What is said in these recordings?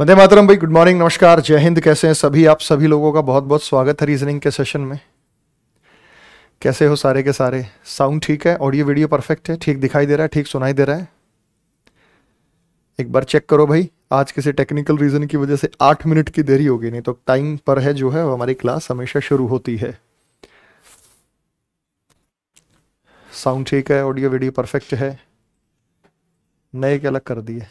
वंदे मातरम भाई good morning नमस्कार जय हिंद कैसे हैं सभी आप सभी लोगों का बहुत बहुत स्वागत है रीजनिंग के सेशन में कैसे हो सारे के सारे साउंड ठीक है ऑडियो वीडियो परफेक्ट है ठीक दिखाई दे रहा है ठीक सुनाई दे रहा है एक बार चेक करो भाई आज किसी टेक्निकल रीज़न की वजह से आठ मिनट की देरी होगी नहीं तो टाइम पर है जो है हमारी क्लास हमेशा शुरू होती है साउंड ठीक है ऑडियो वीडियो परफेक्ट है नए क्या अलग कर दिए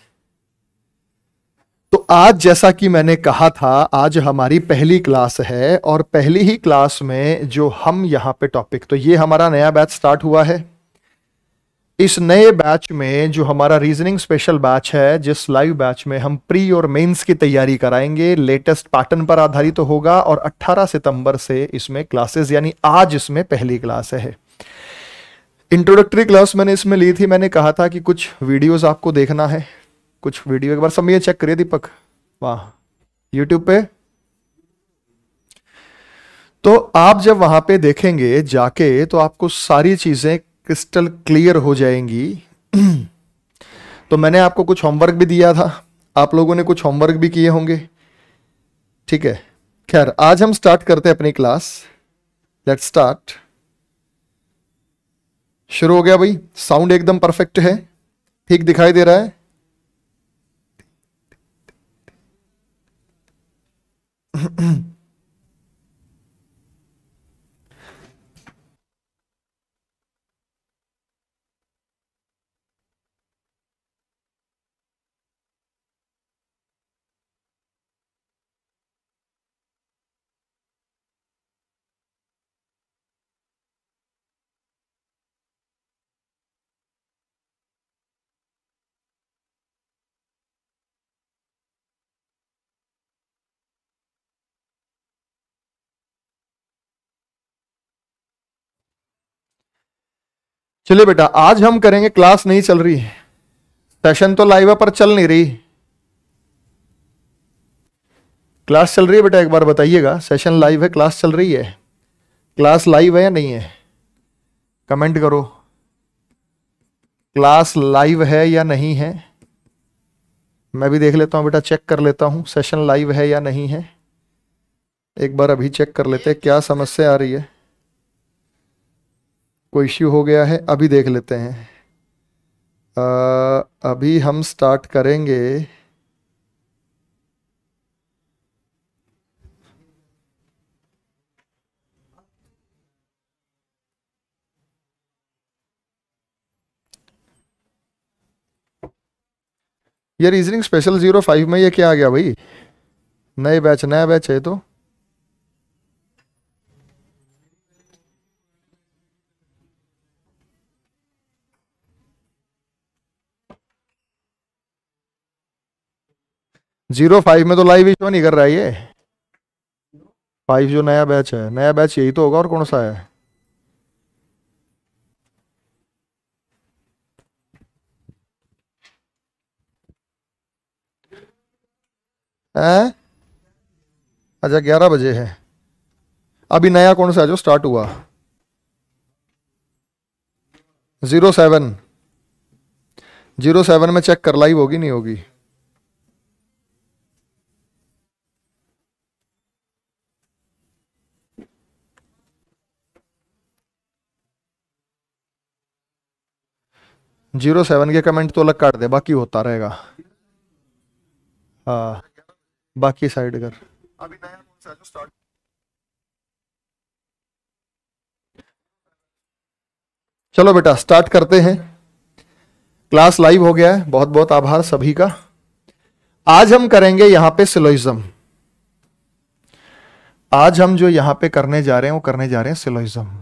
तो आज जैसा कि मैंने कहा था आज हमारी पहली क्लास है और पहली ही क्लास में जो हम यहां पे टॉपिक तो ये हमारा नया बैच स्टार्ट हुआ है इस नए बैच में जो हमारा रीजनिंग स्पेशल बैच है जिस लाइव बैच में हम प्री और मेंस की तैयारी कराएंगे लेटेस्ट पैटर्न पर आधारित तो होगा और 18 सितंबर से इसमें क्लासेस यानी आज इसमें पहली क्लास है इंट्रोडक्टरी क्लास मैंने इसमें ली थी मैंने कहा था कि कुछ वीडियोस आपको देखना है कुछ वीडियो एक बार सब ये चेक करिए दीपक वाह यूट्यूब पे तो आप जब वहां पे देखेंगे जाके तो आपको सारी चीजें क्रिस्टल क्लियर हो जाएंगी तो मैंने आपको कुछ होमवर्क भी दिया था आप लोगों ने कुछ होमवर्क भी किए होंगे ठीक है खैर आज हम स्टार्ट करते हैं अपनी क्लास लेट्स स्टार्ट शुरू हो गया भाई साउंड एकदम परफेक्ट है ठीक दिखाई दे रहा है 嗯嗯。चलिए बेटा आज हम करेंगे क्लास नहीं चल रही है सेशन तो लाइव है पर चल नहीं रही क्लास चल रही है बेटा एक बार बताइएगा सेशन लाइव है क्लास चल रही है क्लास लाइव है या नहीं है कमेंट करो क्लास लाइव है या नहीं है मैं भी देख लेता हूं बेटा चेक कर लेता हूं सेशन लाइव है या नहीं है एक बार अभी चेक कर लेते हैं क्या समस्या आ रही है कोई इश्यू हो गया है अभी देख लेते हैं आ, अभी हम स्टार्ट करेंगे ये रीजनिंग स्पेशल जीरो फाइव में ये क्या आ गया भाई नए बैच नया बैच है तो जीरो फाइव में तो लाइव ही शो नहीं कर रहा है ये फाइव जो नया बैच है नया बैच यही तो होगा और कौन सा है अच्छा ग्यारह बजे है अभी नया कौन सा है जो स्टार्ट हुआ जीरो सेवन जीरो सेवन में चेक कर लाइव होगी नहीं होगी जीरो सेवन के कमेंट तो अलग काट दे बाकी होता रहेगा हाँ बाकी साइड कर चलो बेटा स्टार्ट करते हैं क्लास लाइव हो गया है बहुत बहुत आभार सभी का आज हम करेंगे यहां पे सिलोइजम आज हम जो यहां पे करने जा रहे हैं वो करने जा रहे हैं सिलोइज्म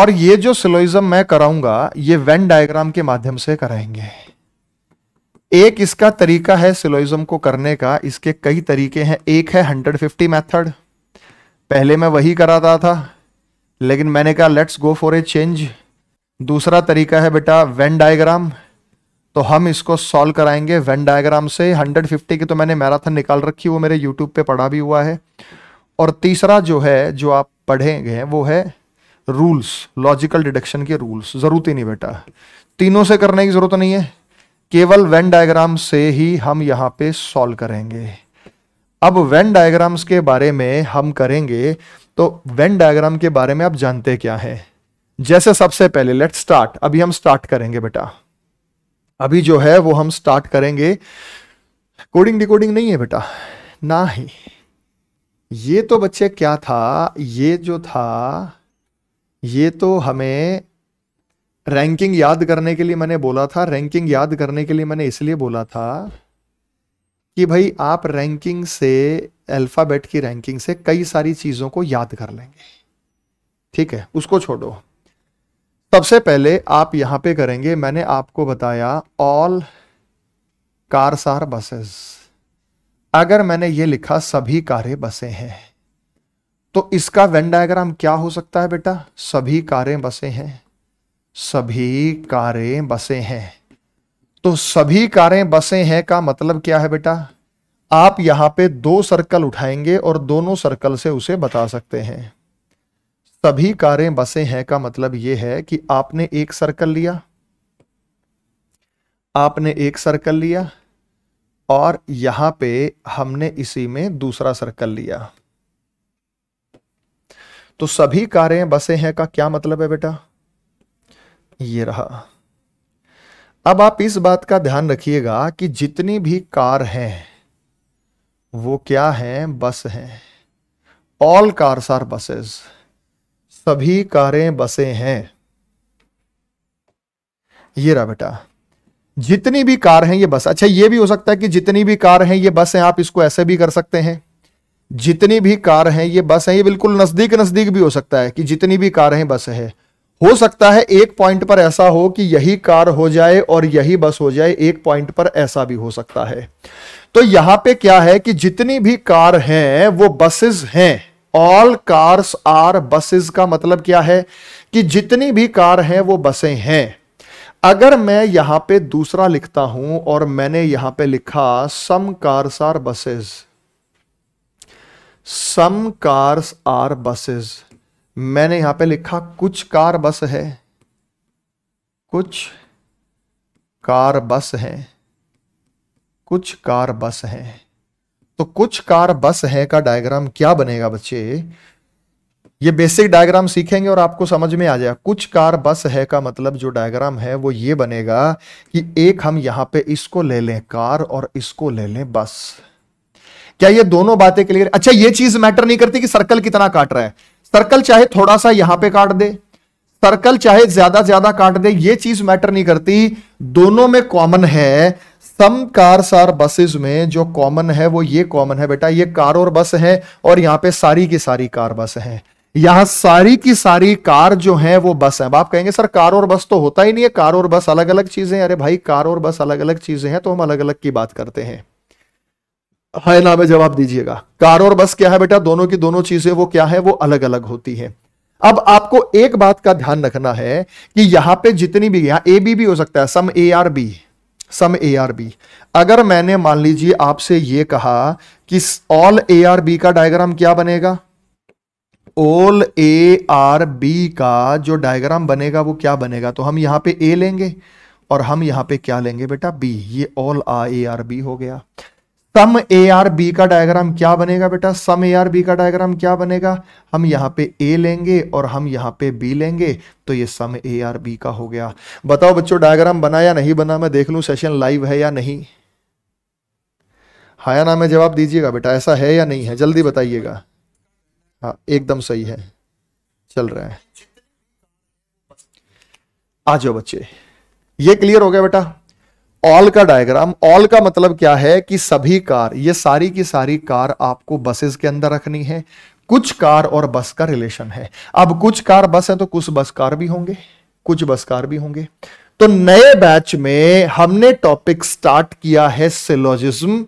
और ये जो सिलोइज्म मैं कराऊंगा ये वेन डायग्राम के माध्यम से कराएंगे एक इसका तरीका है सिलोइज्म को करने का इसके कई तरीके हैं एक है 150 मेथड पहले मैं वही कराता था लेकिन मैंने कहा let's go for a change दूसरा तरीका है बेटा वेन डायग्राम तो हम इसको सॉल्व कराएंगे वेन डायग्राम से 150 की तो मैंने मैराथन निकाल रखी वो मेरे यूट्यूब पे पढ़ा भी हुआ है और तीसरा जो है जो आप पढ़ेंगे वो है रूल्स लॉजिकल डिडक्शन के रूल्स जरूरत ही नहीं बेटा तीनों से करने की जरूरत नहीं है केवल वेन डायग्राम से ही हम यहां पे सॉल्व करेंगे अब वेन डायग्राम्स के बारे में हम करेंगे तो वेन डायग्राम के बारे में आप जानते क्या है जैसे सबसे पहले लेट स्टार्ट अभी हम स्टार्ट करेंगे बेटा अभी जो है वो हम स्टार्ट करेंगे कोडिंग डिकोडिंग नहीं है बेटा ना ही ये तो बच्चे क्या था ये जो था ये तो हमें रैंकिंग याद करने के लिए मैंने बोला था रैंकिंग याद करने के लिए मैंने इसलिए बोला था कि भाई आप रैंकिंग से अल्फ़ाबेट की रैंकिंग से कई सारी चीज़ों को याद कर लेंगे ठीक है उसको छोड़ो सबसे पहले आप यहां पे करेंगे मैंने आपको बताया ऑल कार्स आर बसेस अगर मैंने ये लिखा सभी कारें बसें हैं तो इसका वेन डायग्राम क्या हो सकता है बेटा सभी कारें बसे हैं सभी कारें बसे हैं तो सभी कारें बसे हैं का मतलब क्या है बेटा आप यहां पे दो सर्कल उठाएंगे और दोनों सर्कल से उसे बता सकते हैं सभी कारें बसे हैं का मतलब यह है कि आपने एक सर्कल लिया आपने एक सर्कल लिया और यहां पे हमने इसी में दूसरा सर्कल लिया तो सभी कारें बसे हैं का क्या मतलब है बेटा ये रहा अब आप इस बात का ध्यान रखिएगा कि जितनी भी कार हैं वो क्या है बस हैं ऑल कार्स आर बसेस सभी कारें बसे हैं ये रहा बेटा जितनी भी कार हैं ये बस अच्छा ये भी हो सकता है कि जितनी भी कार हैं ये बस हैं आप इसको ऐसे भी कर सकते हैं जितनी भी कार हैं ये बस हैं ये बिल्कुल नज़दीक नज़दीक भी हो सकता है कि जितनी भी कार हैं बस है हो सकता है एक पॉइंट पर ऐसा हो कि यही कार हो जाए और यही बस हो जाए एक पॉइंट पर ऐसा भी हो सकता है तो यहां पे क्या है कि जितनी भी कार हैं वो बसेस हैं ऑल कार्स आर बसेस का मतलब क्या है कि जितनी भी कार हैं वो बसें हैं अगर मैं यहां पे दूसरा लिखता हूं और मैंने यहां पे लिखा some cars are buses some cars are buses मैंने यहां पे लिखा कुछ कार बस है कुछ कार बस है कुछ कार बस है तो कुछ कार बस है का डायग्राम क्या बनेगा बच्चे ये बेसिक डायग्राम सीखेंगे और आपको समझ में आ जाएगा कुछ कार बस है का मतलब जो डायग्राम है वो ये बनेगा कि एक हम यहां पे इसको ले लें कार और इसको ले लें बस क्या ये दोनों बातें क्लियर अच्छा ये चीज मैटर नहीं करती कि सर्कल कितना काट रहा है सर्कल चाहे थोड़ा सा यहां पे काट दे सर्कल चाहे ज्यादा ज्यादा काट दे ये चीज मैटर नहीं करती दोनों में कॉमन है सम कार सार बसेस में जो कॉमन है वो ये कॉमन है बेटा ये कार और बस है और यहां पे सारी की सारी कार बस है यहां सारी की सारी कार जो है वो बस है आप कहेंगे सर कार और बस तो होता ही नहीं है कार और बस अलग अलग चीजें अरे भाई कार और बस अलग अलग चीजें हैं तो हम अलग अलग की बात करते हैं हाय ना में जवाब दीजिएगा कार और बस क्या है बेटा दोनों की दोनों चीजें वो क्या है वो अलग अलग होती है अब आपको एक बात का ध्यान रखना है कि यहां पे जितनी भी यहां ए बी भी हो सकता है some A are B some A are B अगर मैंने मान लीजिए आपसे ये कहा कि ऑल ए आर बी का डायग्राम क्या बनेगा ऑल ए आर बी का जो डायग्राम बनेगा वो क्या बनेगा तो हम यहां पे ए लेंगे और हम यहां पे क्या लेंगे बेटा बी ये all ah A are B हो गया सम ए आर बी का डायग्राम क्या बनेगा बेटा सम ए आर बी का डायग्राम क्या बनेगा हम यहाँ पे ए लेंगे और हम यहाँ पे बी लेंगे तो ये सम ए आर बी का हो गया बताओ बच्चों डायग्राम बना या नहीं बना मैं देख लूँ सेशन लाइव है या नहीं हाँ या ना मैं जवाब दीजिएगा बेटा ऐसा है या नहीं है जल्दी बताइएगा हाँ एकदम सही है चल रहा है आ जाओ बच्चे ये क्लियर हो गया बेटा ऑल का डायग्राम ऑल का मतलब क्या है कि सभी कार ये सारी की सारी कार आपको बसेस के अंदर रखनी है कुछ कार और बस का रिलेशन है अब कुछ कार बस है तो कुछ बस कार भी होंगे कुछ बस कार भी होंगे तो नए बैच में हमने टॉपिक स्टार्ट किया है सिलोजिज्म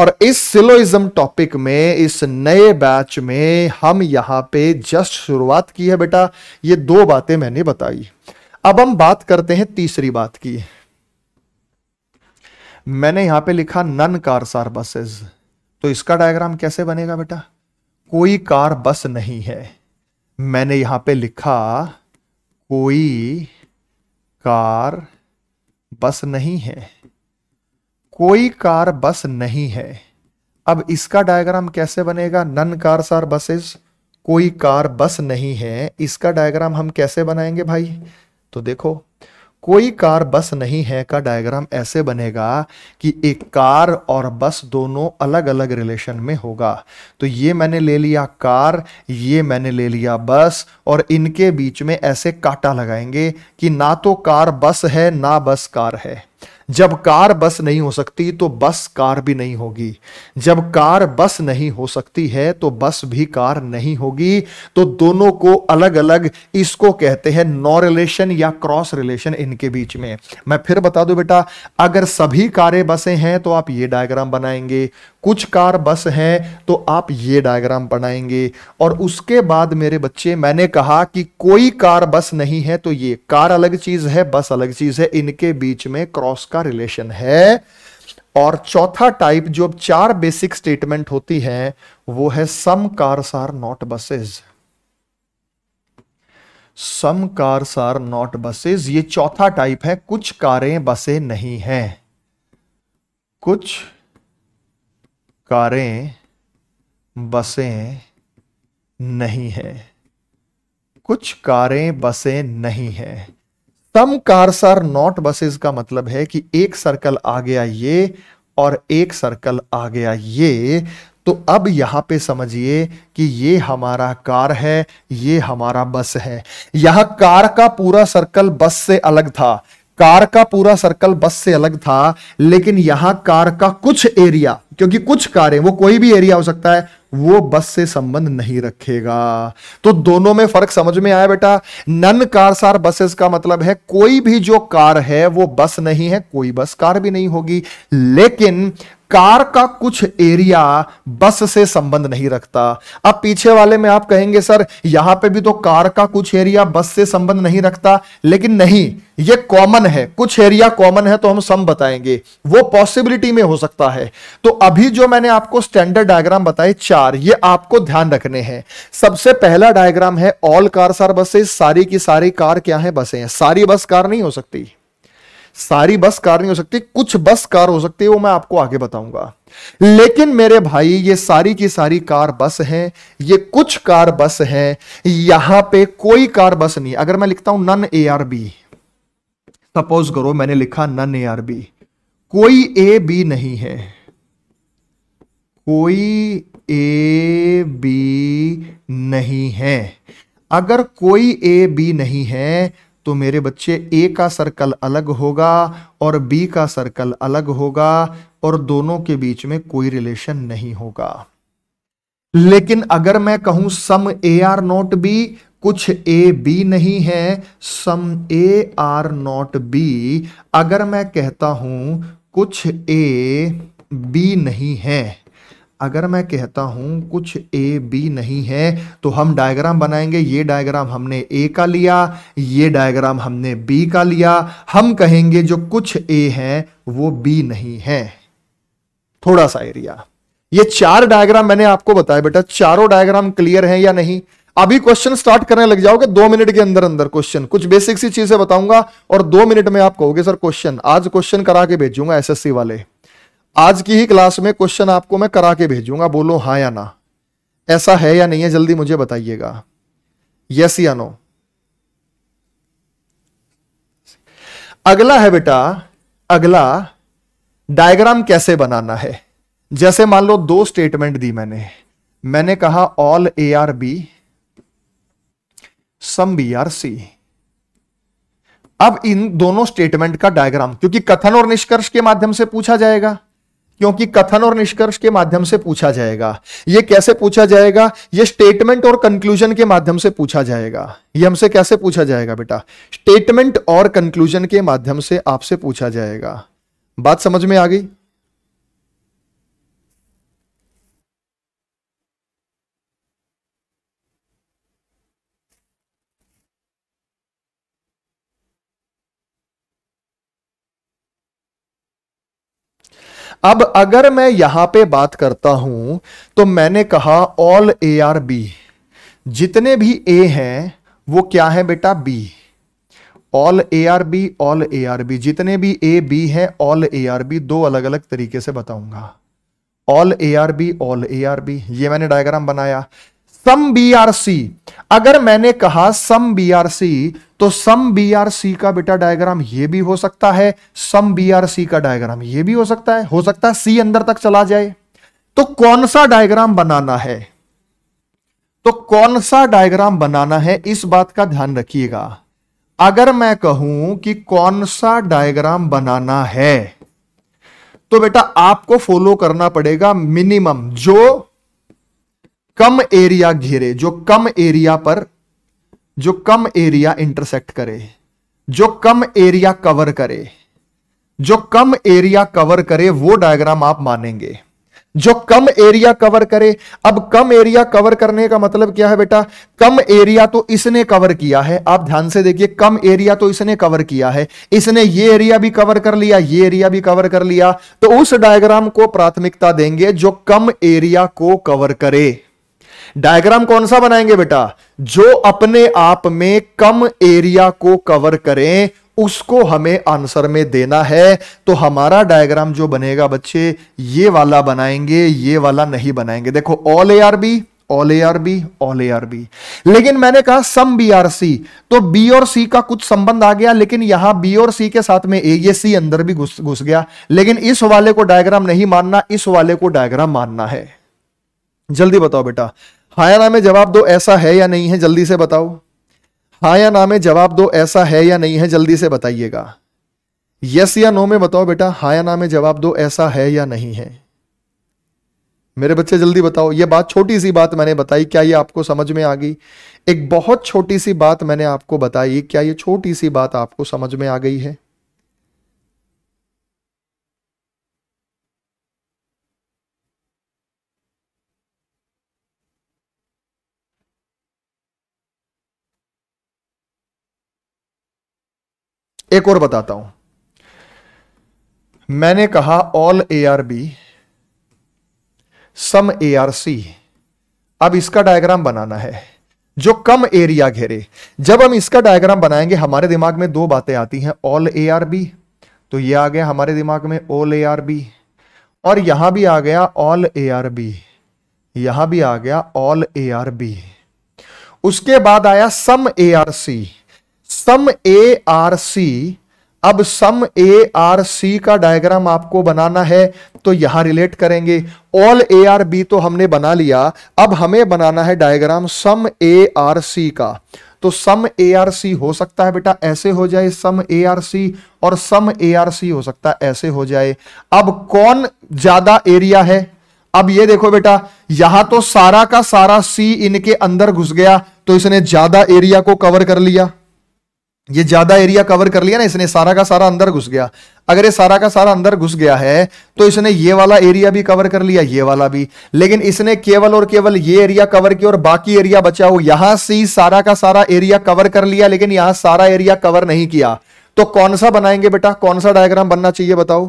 और इस सिलोइज्म टॉपिक में इस नए बैच में हम यहां पे जस्ट शुरुआत की है बेटा ये दो बातें मैंने बताई अब हम बात करते हैं तीसरी बात की मैंने यहां पे लिखा नन कार सार बसेस तो इसका डायग्राम कैसे बनेगा बेटा कोई कार बस नहीं है मैंने यहां पे लिखा कोई कार बस नहीं है कोई कार बस नहीं है अब इसका डायग्राम कैसे बनेगा नन कार सार बसेस कोई कार बस नहीं है इसका डायग्राम हम कैसे बनाएंगे भाई तो देखो कोई कार बस नहीं है का डायग्राम ऐसे बनेगा कि एक कार और बस दोनों अलग अलग रिलेशन में होगा तो ये मैंने ले लिया कार ये मैंने ले लिया बस और इनके बीच में ऐसे काटा लगाएंगे कि ना तो कार बस है ना बस कार है जब कार बस नहीं हो सकती तो बस कार भी नहीं होगी जब कार बस नहीं हो सकती है तो बस भी कार नहीं होगी तो दोनों को अलग अलग इसको कहते हैं नो रिलेशन या क्रॉस रिलेशन इनके बीच में मैं फिर बता दूं बेटा अगर सभी कारें बसें हैं तो आप ये डायग्राम बनाएंगे कुछ कार बस हैं तो आप ये डायग्राम बनाएंगे और उसके बाद मेरे बच्चे मैंने कहा कि कोई कार बस नहीं है तो ये कार अलग चीज है बस अलग चीज है इनके बीच में क्रॉस का रिलेशन है और चौथा टाइप जो अब चार बेसिक स्टेटमेंट होती है वो है some cars are not buses some cars are not buses ये चौथा टाइप है कुछ कारें बसे नहीं हैं कुछ कारें बसें नहीं है कुछ कारें बसें नहीं है some cars are not buses का मतलब है कि एक सर्कल आ गया ये और एक सर्कल आ गया ये तो अब यहां पे समझिए कि ये हमारा कार है ये हमारा बस है यहां कार का पूरा सर्कल बस से अलग था कार का पूरा सर्कल बस से अलग था लेकिन यहां कार का कुछ एरिया क्योंकि कुछ कारें वो कोई भी एरिया हो सकता है वो बस से संबंध नहीं रखेगा तो दोनों में फर्क समझ में आया बेटा नन कार सार बसेस का मतलब है कोई भी जो कार है वो बस नहीं है कोई बस कार भी नहीं होगी लेकिन कार का कुछ एरिया बस से संबंध नहीं रखता अब पीछे वाले में आप कहेंगे सर यहां पे भी तो कार का कुछ एरिया बस से संबंध नहीं रखता लेकिन नहीं ये कॉमन है कुछ एरिया कॉमन है तो हम सम बताएंगे वो पॉसिबिलिटी में हो सकता है तो अभी जो मैंने आपको स्टैंडर्ड डायग्राम बताए चार ये आपको ध्यान रखने हैं सबसे पहला डायग्राम है ऑल कार्स आर बसेस सारी की सारी कार क्या है बसे हैं सारी बस कार नहीं हो सकती सारी बस कार नहीं हो सकती कुछ बस कार हो सकती है वो मैं आपको आगे बताऊंगा लेकिन मेरे भाई ये सारी की सारी कार बस हैं ये कुछ कार बस हैं यहां पे कोई कार बस नहीं अगर मैं लिखता हूं none A are B suppose करो मैंने लिखा नन ए आर बी कोई ए बी नहीं है कोई ए बी नहीं है अगर कोई ए बी नहीं है तो मेरे बच्चे ए का सर्कल अलग होगा और बी का सर्कल अलग होगा और दोनों के बीच में कोई रिलेशन नहीं होगा लेकिन अगर मैं कहूं some A are not B कुछ ए बी नहीं है some A are not B अगर मैं कहता हूं कुछ ए बी नहीं है अगर मैं कहता हूं कुछ ए बी नहीं है तो हम डायग्राम बनाएंगे ये डायग्राम हमने ए का लिया ये डायग्राम हमने बी का लिया हम कहेंगे जो कुछ ए है वो बी नहीं है थोड़ा सा एरिया ये चार डायग्राम मैंने आपको बताया बेटा चारों डायग्राम क्लियर हैं या नहीं अभी क्वेश्चन स्टार्ट करने लग जाओगे दो मिनट के अंदर अंदर क्वेश्चन कुछ बेसिक सी चीजें बताऊंगा और दो मिनट में आप कहोगे सर क्वेश्चन आज क्वेश्चन करा के भेजूंगा एसएससी वाले आज की ही क्लास में क्वेश्चन आपको मैं करा के भेजूंगा बोलो हाँ या ना ऐसा है या नहीं है जल्दी मुझे बताइएगा यस या नो अगला है बेटा अगला डायग्राम कैसे बनाना है जैसे मान लो दो स्टेटमेंट दी मैंने मैंने कहा all A are B some B are C अब इन दोनों स्टेटमेंट का डायग्राम क्योंकि कथन और निष्कर्ष के माध्यम से पूछा जाएगा क्योंकि कथन और निष्कर्ष के माध्यम से पूछा जाएगा यह कैसे पूछा जाएगा यह स्टेटमेंट और कंक्लूजन के माध्यम से पूछा जाएगा यह हमसे कैसे पूछा जाएगा बेटा स्टेटमेंट और कंक्लूजन के माध्यम से आपसे पूछा जाएगा बात समझ में आ गई अब अगर मैं यहां पे बात करता हूं तो मैंने कहा ऑल ए आर बी जितने भी ए हैं वो क्या है बेटा B all A are B all A are B जितने भी ए बी हैं ऑल ए आर बी दो अलग अलग तरीके से बताऊंगा all A are B all A are B ये मैंने डायग्राम बनाया सम बीआरसी अगर मैंने कहा सम बीआरसी तो सम बीआरसी का बेटा डायग्राम ये भी हो सकता है सम बीआरसी का डायग्राम ये भी हो सकता है हो सकता है सी अंदर तक चला जाए तो कौन सा डायग्राम बनाना है तो कौन सा डायग्राम बनाना है इस बात का ध्यान रखिएगा अगर मैं कहूं कि कौन सा डायग्राम बनाना है तो बेटा आपको फॉलो करना पड़ेगा मिनिमम जो कम एरिया घेरे जो कम एरिया पर जो कम एरिया इंटरसेक्ट करे जो कम एरिया कवर करे जो कम एरिया कवर करे वो डायग्राम आप मानेंगे जो कम एरिया कवर करे अब कम एरिया कवर करने का मतलब क्या है बेटा कम एरिया तो इसने कवर किया है आप ध्यान से देखिए कम एरिया तो इसने कवर किया है इसने ये एरिया भी कवर कर लिया ये एरिया भी कवर कर लिया तो उस डायग्राम को प्राथमिकता देंगे जो कम एरिया को कवर करे डायग्राम कौन सा बनाएंगे बेटा जो अपने आप में कम एरिया को कवर करें उसको हमें आंसर में देना है तो हमारा डायग्राम जो बनेगा बच्चे ये वाला बनाएंगे ये वाला नहीं बनाएंगे देखो all A are B all A are B all A are B लेकिन मैंने कहा सम बी आर सी तो बी और सी का कुछ संबंध आ गया लेकिन यहां बी और सी के साथ में ए ये सी अंदर भी घुस घुस गया लेकिन इस वाले को डायग्राम नहीं मानना इस वाले को डायग्राम मानना है जल्दी बताओ बेटा हा या ना में जवाब दो ऐसा है या नहीं है जल्दी से बताओ हा या ना में जवाब दो ऐसा है या नहीं है जल्दी से बताइएगा यस या नो में बताओ बेटा हा या ना में जवाब दो ऐसा है या नहीं है मेरे बच्चे जल्दी बताओ ये बात छोटी सी बात मैंने बताई क्या ये आपको समझ में आ गई एक बहुत छोटी सी बात मैंने आपको बताई क्या ये छोटी सी बात आपको समझ में आ गई है एक और बताता हूं मैंने कहा all A are B some A are C अब इसका डायग्राम बनाना है जो कम एरिया घेरे जब हम इसका डायग्राम बनाएंगे हमारे दिमाग में दो बातें आती हैं ऑल ए आर बी तो ये आ गया हमारे दिमाग में ऑल ए आर बी और यहां भी आ गया ऑल ए आर बी यहां भी आ गया ऑल ए आर बी उसके बाद आया सम A are C some A are C अब सम ए आर सी का डायग्राम आपको बनाना है तो यहां रिलेट करेंगे ऑल ए आर बी तो हमने बना लिया अब हमें बनाना है diagram some A are C का तो सम ए आर सी हो सकता है बेटा ऐसे हो जाए सम ए आर सी और सम ए आर सी हो सकता है ऐसे हो जाए अब कौन ज्यादा एरिया है अब ये देखो बेटा यहां तो सारा का सारा सी इनके अंदर घुस गया तो इसने ज्यादा एरिया को कवर कर लिया ये ज्यादा एरिया कवर कर लिया ना इसने सारा का सारा अंदर घुस गया अगर ये सारा का सारा अंदर घुस गया है तो इसने ये वाला एरिया भी कवर कर लिया ये वाला भी लेकिन इसने केवल और केवल ये एरिया कवर किया और बाकी एरिया बचा हो यहां से सारा का सारा एरिया कवर कर लिया लेकिन यहां सारा एरिया कवर नहीं किया तो कौन सा बनाएंगे बेटा कौन सा डायग्राम बनना चाहिए बताओ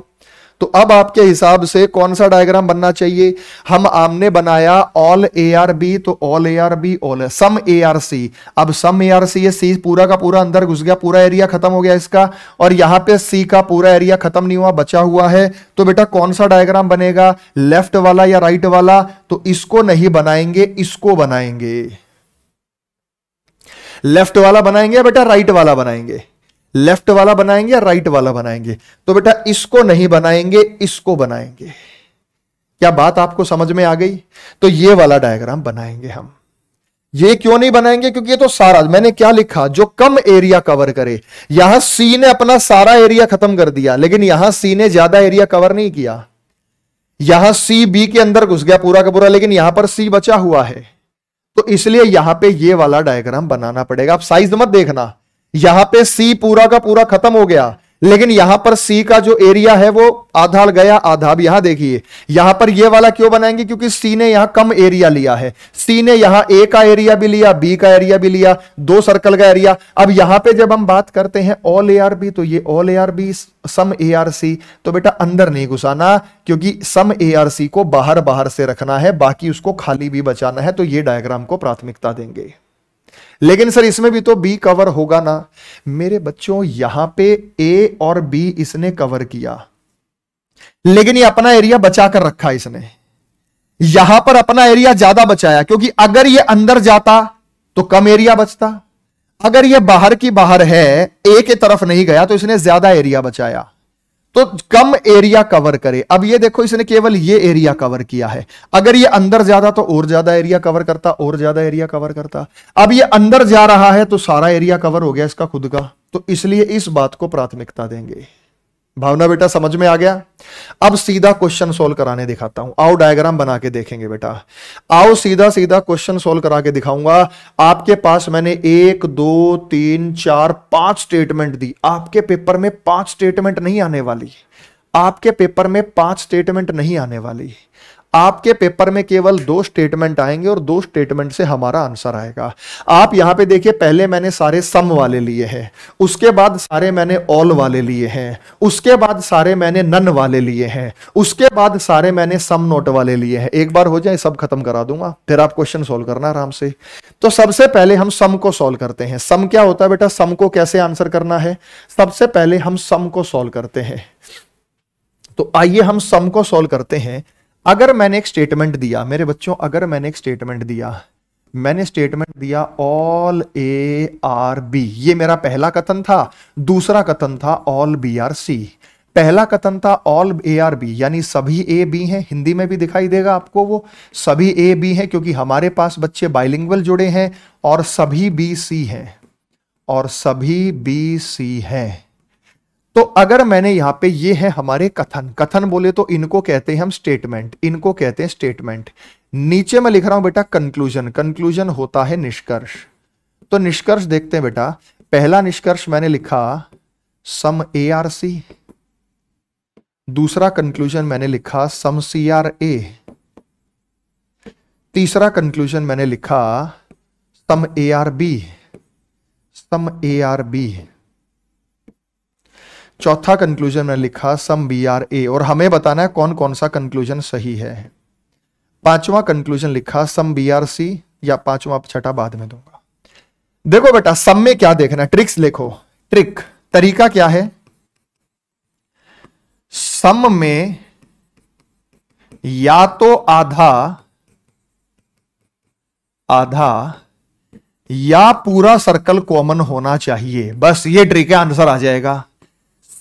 तो अब आपके हिसाब से कौन सा डायग्राम बनना चाहिए हम आमने बनाया ऑल ए आर बी तो all A are B all some A are C अब सम ए आर सी ये सी पूरा का पूरा अंदर घुस गया पूरा एरिया खत्म हो गया इसका और यहां पे सी का पूरा एरिया खत्म नहीं हुआ बचा हुआ है तो बेटा कौन सा डायग्राम बनेगा लेफ्ट वाला या राइट वाला तो इसको नहीं बनाएंगे इसको बनाएंगे लेफ्ट वाला बनाएंगे बेटा राइट वाला बनाएंगे लेफ्ट वाला बनाएंगे या राइट वाला बनाएंगे तो बेटा इसको नहीं बनाएंगे इसको बनाएंगे क्या बात आपको समझ में आ गई तो ये वाला डायग्राम बनाएंगे हम ये क्यों नहीं बनाएंगे क्योंकि ये तो सारा मैंने क्या लिखा जो कम एरिया कवर करे यहां सी ने अपना सारा एरिया खत्म कर दिया लेकिन यहां सी ने ज्यादा एरिया कवर नहीं किया यहां सी बी के अंदर घुस गया पूरा का पूरा लेकिन यहां पर सी बचा हुआ है तो इसलिए यहां पे ये वाला डायग्राम बनाना पड़ेगा आप साइज मत देखना यहां पे सी पूरा का पूरा खत्म हो गया लेकिन यहां पर सी का जो एरिया है वो आधा गया आधा भी यहां देखिए यहां पर ये वाला क्यों बनाएंगे क्योंकि सी ने यहां कम एरिया लिया है सी ने यहां ए का एरिया भी लिया बी का एरिया भी लिया दो सर्कल का एरिया अब यहां पे जब हम बात करते हैं ऑल ए आर बी तो ये all A are B some A are C तो बेटा अंदर नहीं घुसाना क्योंकि सम ए आर सी को बाहर बाहर से रखना है बाकी उसको खाली भी बचाना है तो ये डायग्राम को प्राथमिकता देंगे लेकिन सर इसमें भी तो बी कवर होगा ना मेरे बच्चों यहां पे ए और बी इसने कवर किया लेकिन ये अपना एरिया बचा कर रखा इसने यहां पर अपना एरिया ज्यादा बचाया क्योंकि अगर ये अंदर जाता तो कम एरिया बचता अगर ये बाहर की बाहर है ए के तरफ नहीं गया तो इसने ज्यादा एरिया बचाया तो कम एरिया कवर करे अब ये देखो इसने केवल ये एरिया कवर किया है अगर ये अंदर ज्यादा तो और ज्यादा एरिया कवर करता और ज्यादा एरिया कवर करता अब ये अंदर जा रहा है तो सारा एरिया कवर हो गया इसका खुद का तो इसलिए इस बात को प्राथमिकता देंगे भावना बेटा समझ में आ गया अब सीधा क्वेश्चन सोल्व कराने दिखाता हूं आओ डायग्राम बना के देखेंगे बेटा आओ सीधा सीधा क्वेश्चन सोल्व करा के दिखाऊंगा आपके पास मैंने एक दो तीन चार पांच स्टेटमेंट दी आपके पेपर में पांच स्टेटमेंट नहीं आने वाली आपके पेपर में पांच स्टेटमेंट नहीं आने वाली आपके पेपर में केवल दो स्टेटमेंट आएंगे और दो स्टेटमेंट से हमारा आंसर आएगा आप यहां पे देखिए पहले मैंने सारे सम वाले लिए हैं उसके बाद सारे मैंने ऑल वाले लिए हैं उसके बाद सारे मैंने नन वाले लिए हैं उसके बाद सारे मैंने सम नोट वाले लिए हैं एक बार हो जाए सब खत्म करा दूंगा फिर आप क्वेश्चन सोल्व करना आराम से तो सबसे पहले हम सम को सोल्व करते हैं सम क्या होता है बेटा सम को कैसे आंसर करना है सबसे पहले हम सम को सोल्व करते हैं तो आइए हम सम को सोल्व करते हैं अगर मैंने एक स्टेटमेंट दिया मेरे बच्चों अगर मैंने एक स्टेटमेंट दिया मैंने स्टेटमेंट दिया ऑल ए आर बी ये मेरा पहला कथन था दूसरा कथन था ऑल बी आर सी पहला कथन था ऑल ए आर बी यानी सभी ए बी हैं हिंदी में भी दिखाई देगा आपको वो सभी ए बी हैं क्योंकि हमारे पास बच्चे बाइलिंगुअल जुड़े हैं और सभी बी सी हैं और सभी बी सी हैं तो अगर मैंने यहां पे ये है हमारे कथन कथन बोले तो इनको कहते हैं हम स्टेटमेंट इनको कहते हैं स्टेटमेंट नीचे मैं लिख रहा हूं बेटा कंक्लूजन कंक्लूजन होता है निष्कर्ष तो निष्कर्ष देखते हैं बेटा पहला निष्कर्ष मैंने लिखा सम ए आर सी दूसरा कंक्लूजन मैंने लिखा सम सी आर ए तीसरा कंक्लूजन मैंने लिखा some A are B some A are B चौथा कंक्लूजन मैंने लिखा सम बी आर ए और हमें बताना है कौन कौन सा कंक्लूजन सही है पांचवा कंक्लूजन लिखा सम बी आर सी या पांचवा छठा बाद में दूंगा देखो बेटा सम में क्या देखना ट्रिक्स लिखो ट्रिक तरीका क्या है सम में या तो आधा आधा या पूरा सर्कल कॉमन होना चाहिए बस ये ट्रिक है आंसर आ जाएगा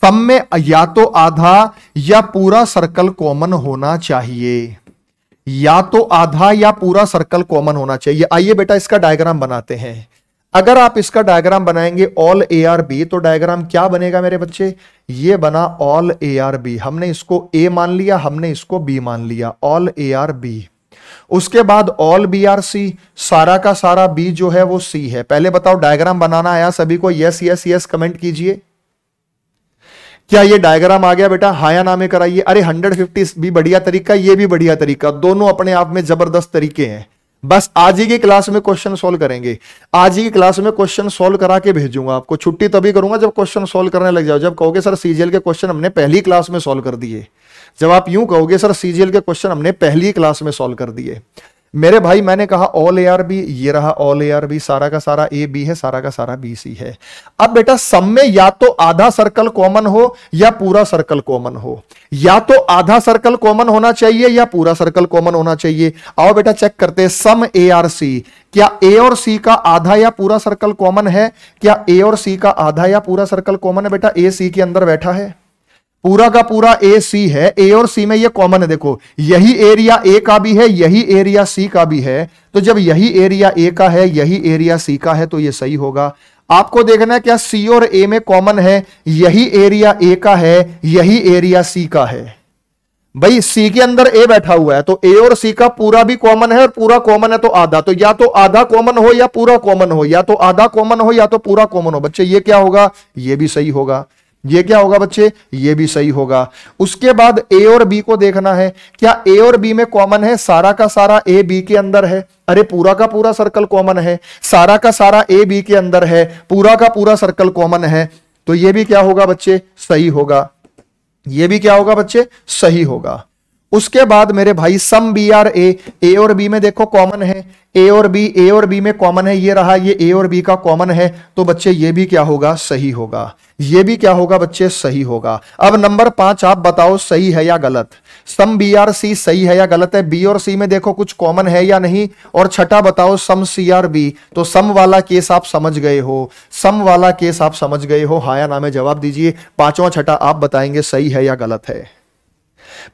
सम में या तो आधा या पूरा सर्कल कॉमन होना चाहिए या तो आधा या पूरा सर्कल कॉमन होना चाहिए आइए बेटा इसका डायग्राम बनाते हैं अगर आप इसका डायग्राम बनाएंगे ऑल ए आर बी तो डायग्राम क्या बनेगा मेरे बच्चे ये बना ऑल ए आर बी हमने इसको ए मान लिया हमने इसको बी मान लिया ऑल ए आर बी उसके बाद ऑल बी आर सी सारा का सारा बी जो है वो सी है पहले बताओ डायग्राम बनाना आया सभी को यस यस यस कमेंट कीजिए क्या ये डायग्राम आ गया बेटा हाया नामे कराइए अरे 150 भी बढ़िया तरीका ये भी बढ़िया तरीका दोनों अपने आप में जबरदस्त तरीके हैं बस आज ही की क्लास में क्वेश्चन सोल्व करेंगे आज ही की क्लास में क्वेश्चन सोल्व करा के भेजूंगा आपको छुट्टी तभी करूंगा जब क्वेश्चन सोल्व करने लग जाओ जब कहोगे सर सीजीएल के क्वेश्चन हमने पहली क्लास में सोल्व कर दिए जब आप यूं कहोगे सर सीजीएल के क्वेश्चन हमने पहली क्लास में सोल्व कर दिए मेरे भाई मैंने कहा ऑल ए आर बी ये रहा ऑल ए आर बी सारा का सारा ए बी है सारा का सारा बी सी है अब बेटा सम में या तो आधा सर्कल कॉमन हो या पूरा सर्कल कॉमन हो या तो आधा सर्कल कॉमन होना चाहिए या पूरा सर्कल कॉमन होना चाहिए आओ बेटा चेक करते हैं सम ए आर सी क्या ए और सी का आधा या पूरा सर्कल कॉमन है क्या ए और सी का आधा या पूरा सर्कल कॉमन है बेटा ए सी के अंदर बैठा है पूरा का पूरा ए सी है ए और सी में ये कॉमन है देखो यही एरिया ए का भी है यही एरिया सी का भी है तो जब यही एरिया ए का है यही एरिया सी का है तो ये सही होगा आपको देखना है क्या सी और ए में कॉमन है यही एरिया ए का है यही एरिया सी का है भाई सी के अंदर ए बैठा हुआ है तो ए और सी का पूरा भी कॉमन है और पूरा कॉमन है तो आधा तो या तो आधा कॉमन हो या पूरा कॉमन हो या तो आधा कॉमन हो या तो पूरा कॉमन हो बच्चे ये क्या होगा ये भी सही होगा ये क्या होगा बच्चे ये भी सही होगा उसके बाद ए और बी को देखना है क्या ए और बी में कॉमन है सारा का सारा ए बी के अंदर है अरे पूरा का पूरा सर्कल कॉमन है सारा का सारा ए बी के अंदर है पूरा का पूरा सर्कल कॉमन है तो ये भी क्या होगा बच्चे सही होगा ये भी क्या होगा बच्चे सही होगा उसके बाद मेरे भाई सम बी आर ए ए और बी में देखो कॉमन है ए और बी ए और बी में कॉमन है ये रहा ये ए और बी का कॉमन है तो बच्चे ये भी क्या होगा सही होगा ये भी क्या होगा बच्चे सही होगा अब नंबर पांच आप बताओ सही है या गलत सम बी आर सी सही है या गलत है बी और सी में देखो कुछ कॉमन है या नहीं और छठा बताओ सम सी आर बी तो सम वाला केस आप समझ गए हो सम वाला केस आप समझ गए हो हाया नामे जवाब दीजिए पांचवा छठा आप बताएंगे सही है या गलत है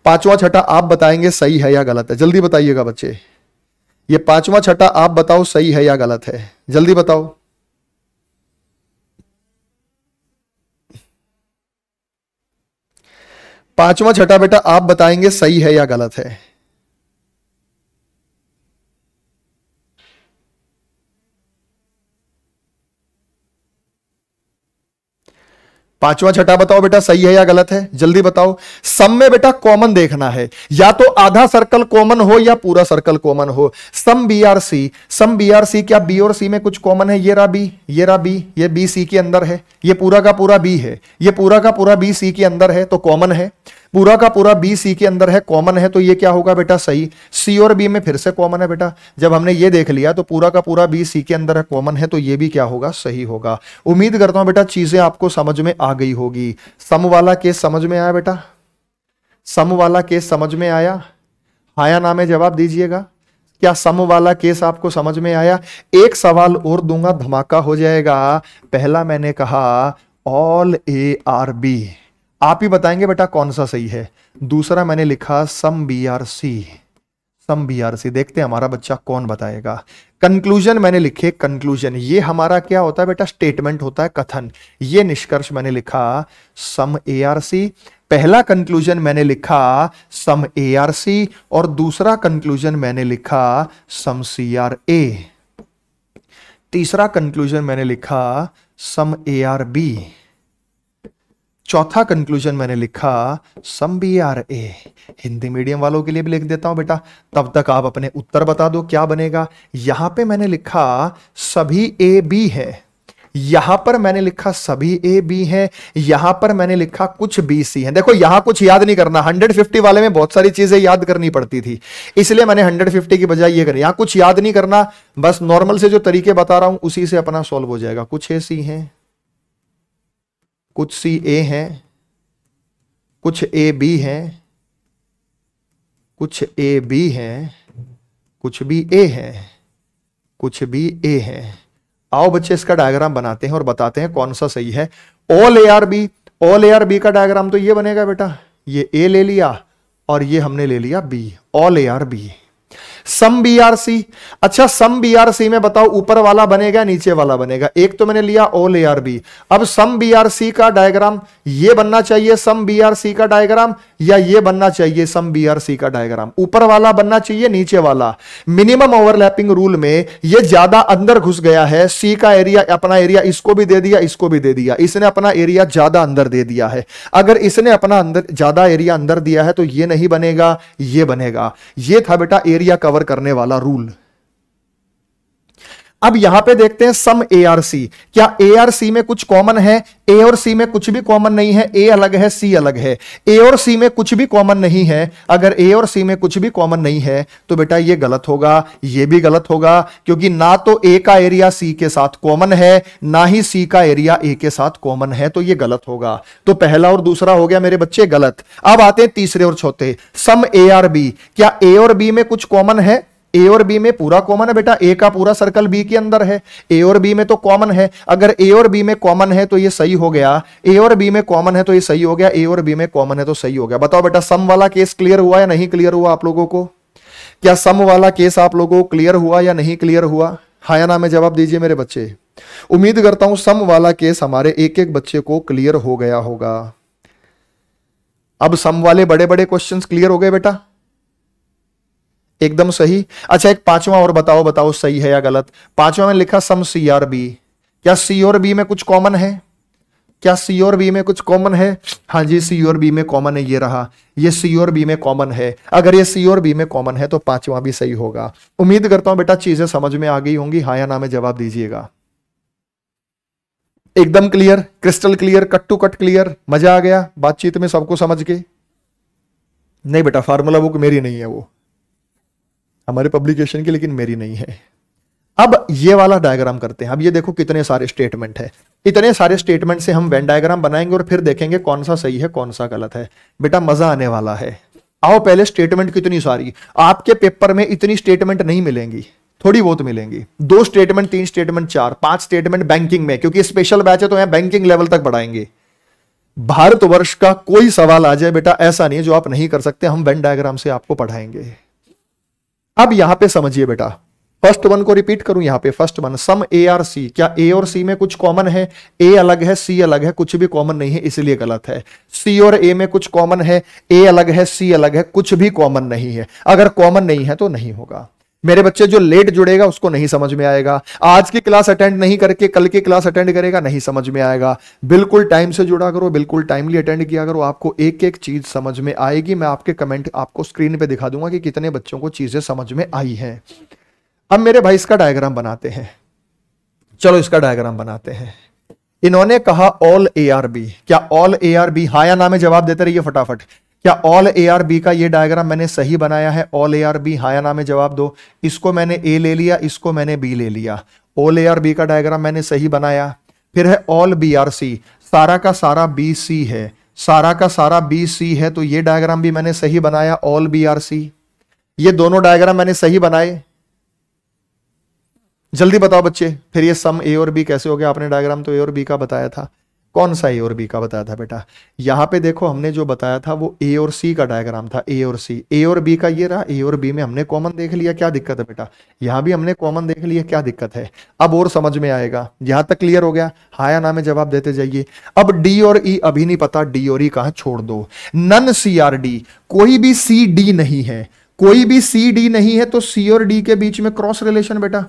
पांचवा छठा आप बताएंगे सही है या गलत है जल्दी बताइएगा बच्चे ये पांचवा छठा आप बताओ सही है या गलत है जल्दी बताओ पांचवा छठा बेटा आप बताएंगे सही है या गलत है पांचवा छठा बताओ बेटा सही है या गलत है जल्दी बताओ सम में बेटा कॉमन देखना है या तो आधा सर्कल कॉमन हो या पूरा सर्कल कॉमन हो some B are C some B are C क्या बी और सी में कुछ कॉमन है ये रा बी ये रा बी ये बी सी के अंदर है ये पूरा का पूरा बी है ये पूरा का पूरा बी सी के अंदर है तो कॉमन है पूरा का पूरा बी सी के अंदर है कॉमन है तो ये क्या होगा बेटा सही सी और बी में फिर से कॉमन है बेटा जब हमने ये देख लिया तो पूरा का पूरा बी सी के अंदर है कॉमन है तो ये भी क्या होगा सही होगा उम्मीद करता हूं बेटा चीजें आपको समझ में आ गई होगी सम वाला केस समझ में आया बेटा सम वाला केस समझ में आया हाया नामे जवाब दीजिएगा क्या सम वाला केस आपको समझ में आया एक सवाल और दूंगा धमाका हो जाएगा पहला मैंने कहा ऑल ए आर बी आप ही बताएंगे बेटा कौन सा सही है दूसरा मैंने लिखा some B are C some B are C देखते हैं हमारा बच्चा कौन बताएगा कंक्लूजन मैंने लिखे कंक्लूजन ये हमारा क्या होता है बेटा स्टेटमेंट होता है कथन ये निष्कर्ष मैंने लिखा सम ए आर सी पहला कंक्लूजन मैंने लिखा सम ए आर सी और दूसरा कंक्लूजन मैंने लिखा सम सी आर ए तीसरा कंक्लूजन मैंने लिखा सम ए आर बी चौथा कंक्लूजन मैंने लिखा some B are A Hindi medium वालों के लिए भी लिख देता हूं बेटा तब तक आप अपने उत्तर बता दो क्या बनेगा यहां पे मैंने लिखा सभी ए बी है यहां पर मैंने लिखा सभी ए बी है यहां पर मैंने लिखा कुछ बी सी है देखो यहां कुछ याद नहीं करना 150 वाले में बहुत सारी चीजें याद करनी पड़ती थी इसलिए मैंने 150 की बजाय ये करी यहां कुछ याद नहीं करना बस नॉर्मल से जो तरीके बता रहा हूं उसी से अपना सॉल्व हो जाएगा कुछ ए सी है कुछ सी ए हैं कुछ ए बी हैं कुछ ए बी हैं कुछ बी ए हैं कुछ बी ए हैं आओ बच्चे इसका डायग्राम बनाते हैं और बताते हैं कौन सा सही है all A are B all A are B का डायग्राम तो ये बनेगा बेटा ये ए ले लिया और ये हमने ले लिया B all A are B some B are C अच्छा सम बीआरसी में बताओ ऊपर वाला बनेगा नीचे वाला बनेगा एक तो मैंने लिया ओल ऑल बी अब सम बीआरसी का डायग्राम ये बनना चाहिए सम बीआरसी का डायग्राम या ये बनना चाहिए सम बीआरसी का डायग्राम ऊपर वाला बनना चाहिए नीचे वाला मिनिमम ओवरलैपिंग रूल में ये ज्यादा अंदर घुस गया है सी का एरिया अपना एरिया इसको भी दे दिया इसको भी दे दिया इसने अपना एरिया ज्यादा अंदर दे दिया है अगर इसने अपना अंदर ज्यादा एरिया अंदर दिया है तो ये नहीं बनेगा ये बनेगा ये था बेटा एरिया कवर कवर करने वाला रूल अब यहां पे देखते हैं सम ए आर सी क्या ए आर सी में कुछ कॉमन है ए और सी में कुछ भी कॉमन नहीं है ए अलग है सी अलग है ए और सी में कुछ भी कॉमन नहीं है अगर ए और सी में कुछ भी कॉमन नहीं है तो बेटा ये गलत होगा ये भी गलत होगा क्योंकि ना तो ए का एरिया सी के साथ कॉमन है ना ही सी का एरिया ए के साथ कॉमन है तो ये गलत होगा तो पहला और दूसरा हो गया मेरे बच्चे गलत अब आते हैं तीसरे और चौथे सम ए आर बी क्या ए और बी में कुछ कॉमन है ए और बी में पूरा कॉमन है बेटा ए का पूरा सर्कल बी के अंदर है ए और बी में तो कॉमन है अगर ए और बी में कॉमन है तो ये सही हो गया ए और बी में कॉमन है तो ये सही हो गया ए और बी में कॉमन है तो सही हो गया बताओ बेटा सम वाला केस क्लियर हुआ या नहीं क्लियर हुआ आप लोगों को क्या सम वाला केस आप लोगों को क्लियर हुआ या नहीं क्लियर हुआ हाँ या ना में जवाब दीजिए मेरे बच्चे उम्मीद करता हूं सम वाला केस हमारे एक एक बच्चे को क्लियर हो गया होगा अब सम वाले बड़े बड़े क्वेश्चंस क्लियर हो गए बेटा एकदम सही अच्छा एक पांचवा और बताओ बताओ सही है या गलत पांचवा में लिखा सम सी आर बी क्या सी और बी में कुछ कॉमन है क्या सी और बी में कुछ कॉमन है हाँ जी सी और बी में कॉमन है ये रहा ये सी और बी में कॉमन है अगर ये सी और बी में कॉमन है तो पांचवा भी सही होगा उम्मीद करता हूं बेटा चीजें समझ में आ गई होंगी हाँ या ना में जवाब दीजिएगा एकदम clear crystal clear cut to cut clear मजा आ गया बातचीत में सबको समझ के नहीं बेटा फार्मूला बुक मेरी नहीं है वो हमारे पब्लिकेशन की लेकिन मेरी नहीं है अब ये वाला डायग्राम करते हैं अब ये देखो कितने सारे स्टेटमेंट है इतने सारे स्टेटमेंट से हम वेन डायग्राम बनाएंगे और फिर देखेंगे कौन सा सही है कौन सा गलत है बेटा मजा आने वाला है आओ पहले स्टेटमेंट कितनी सारी आपके पेपर में इतनी स्टेटमेंट नहीं मिलेंगी थोड़ी बहुत मिलेंगी दो स्टेटमेंट तीन स्टेटमेंट चार पांच स्टेटमेंट बैंकिंग में क्योंकि स्पेशल बैच है तो यहां बैंकिंग लेवल तक बढ़ाएंगे भारतवर्ष का कोई सवाल आ जाए बेटा ऐसा नहीं है जो आप नहीं कर सकते हम वेन डायग्राम से आपको पढ़ाएंगे अब यहां पे समझिए बेटा फर्स्ट वन को रिपीट करूं यहां पे first one some A are C क्या ए और सी में कुछ कॉमन है ए अलग है सी अलग है कुछ भी कॉमन नहीं है इसलिए गलत है सी और ए में कुछ कॉमन है ए अलग है सी अलग है कुछ भी कॉमन नहीं है अगर कॉमन नहीं है तो नहीं होगा मेरे बच्चे जो लेट जुड़ेगा उसको नहीं समझ में आएगा आज की क्लास अटेंड नहीं करके कल की क्लास अटेंड करेगा नहीं समझ में आएगा बिल्कुल टाइम से जुड़ा करो बिल्कुल टाइमली अटेंड किया करो आपको एक एक चीज समझ में आएगी मैं आपके कमेंट आपको स्क्रीन पे दिखा दूंगा कि कितने बच्चों को चीजें समझ में आई हैं अब मेरे भाई इसका डायग्राम बनाते हैं चलो इसका डायग्राम बनाते हैं इन्होंने कहा ऑल ए आर बी क्या ऑल ए आर बी हाया या जवाब देते रहिए फटाफट क्या ऑल ए आर बी का ये डायग्राम मैंने सही बनाया है ऑल ए आर बी हाया नामे जवाब दो इसको मैंने ए ले लिया इसको मैंने बी ले लिया ऑल ए आर बी का डायग्राम मैंने सही बनाया फिर है ऑल बी आर सी सारा का सारा बी सी है सारा का सारा बी सी है तो ये डायग्राम भी मैंने सही बनाया ऑल बी आर सी ये दोनों डायग्राम मैंने सही बनाए जल्दी बताओ बच्चे फिर ये सम ए और बी कैसे हो गया आपने डायग्राम तो ए और बी का बताया था कौन सा ए और बी का बताया था बेटा यहाँ पे देखो हमने जो बताया था वो ए और सी का डायग्राम था ए और सी ए और बी का ये रहा ए और बी में हमने कॉमन देख लिया क्या दिक्कत है बेटा यहाँ भी हमने कॉमन देख लिया क्या दिक्कत है अब और समझ में आएगा यहाँ तक क्लियर हो गया हा या ना में जवाब देते जाइए अब डी और ई e अभी नहीं पता डी और ई e कहा छोड़ दो नन सी आर डी कोई भी सी डी नहीं है कोई भी सी डी नहीं है तो सी और डी के बीच में क्रॉस रिलेशन बेटा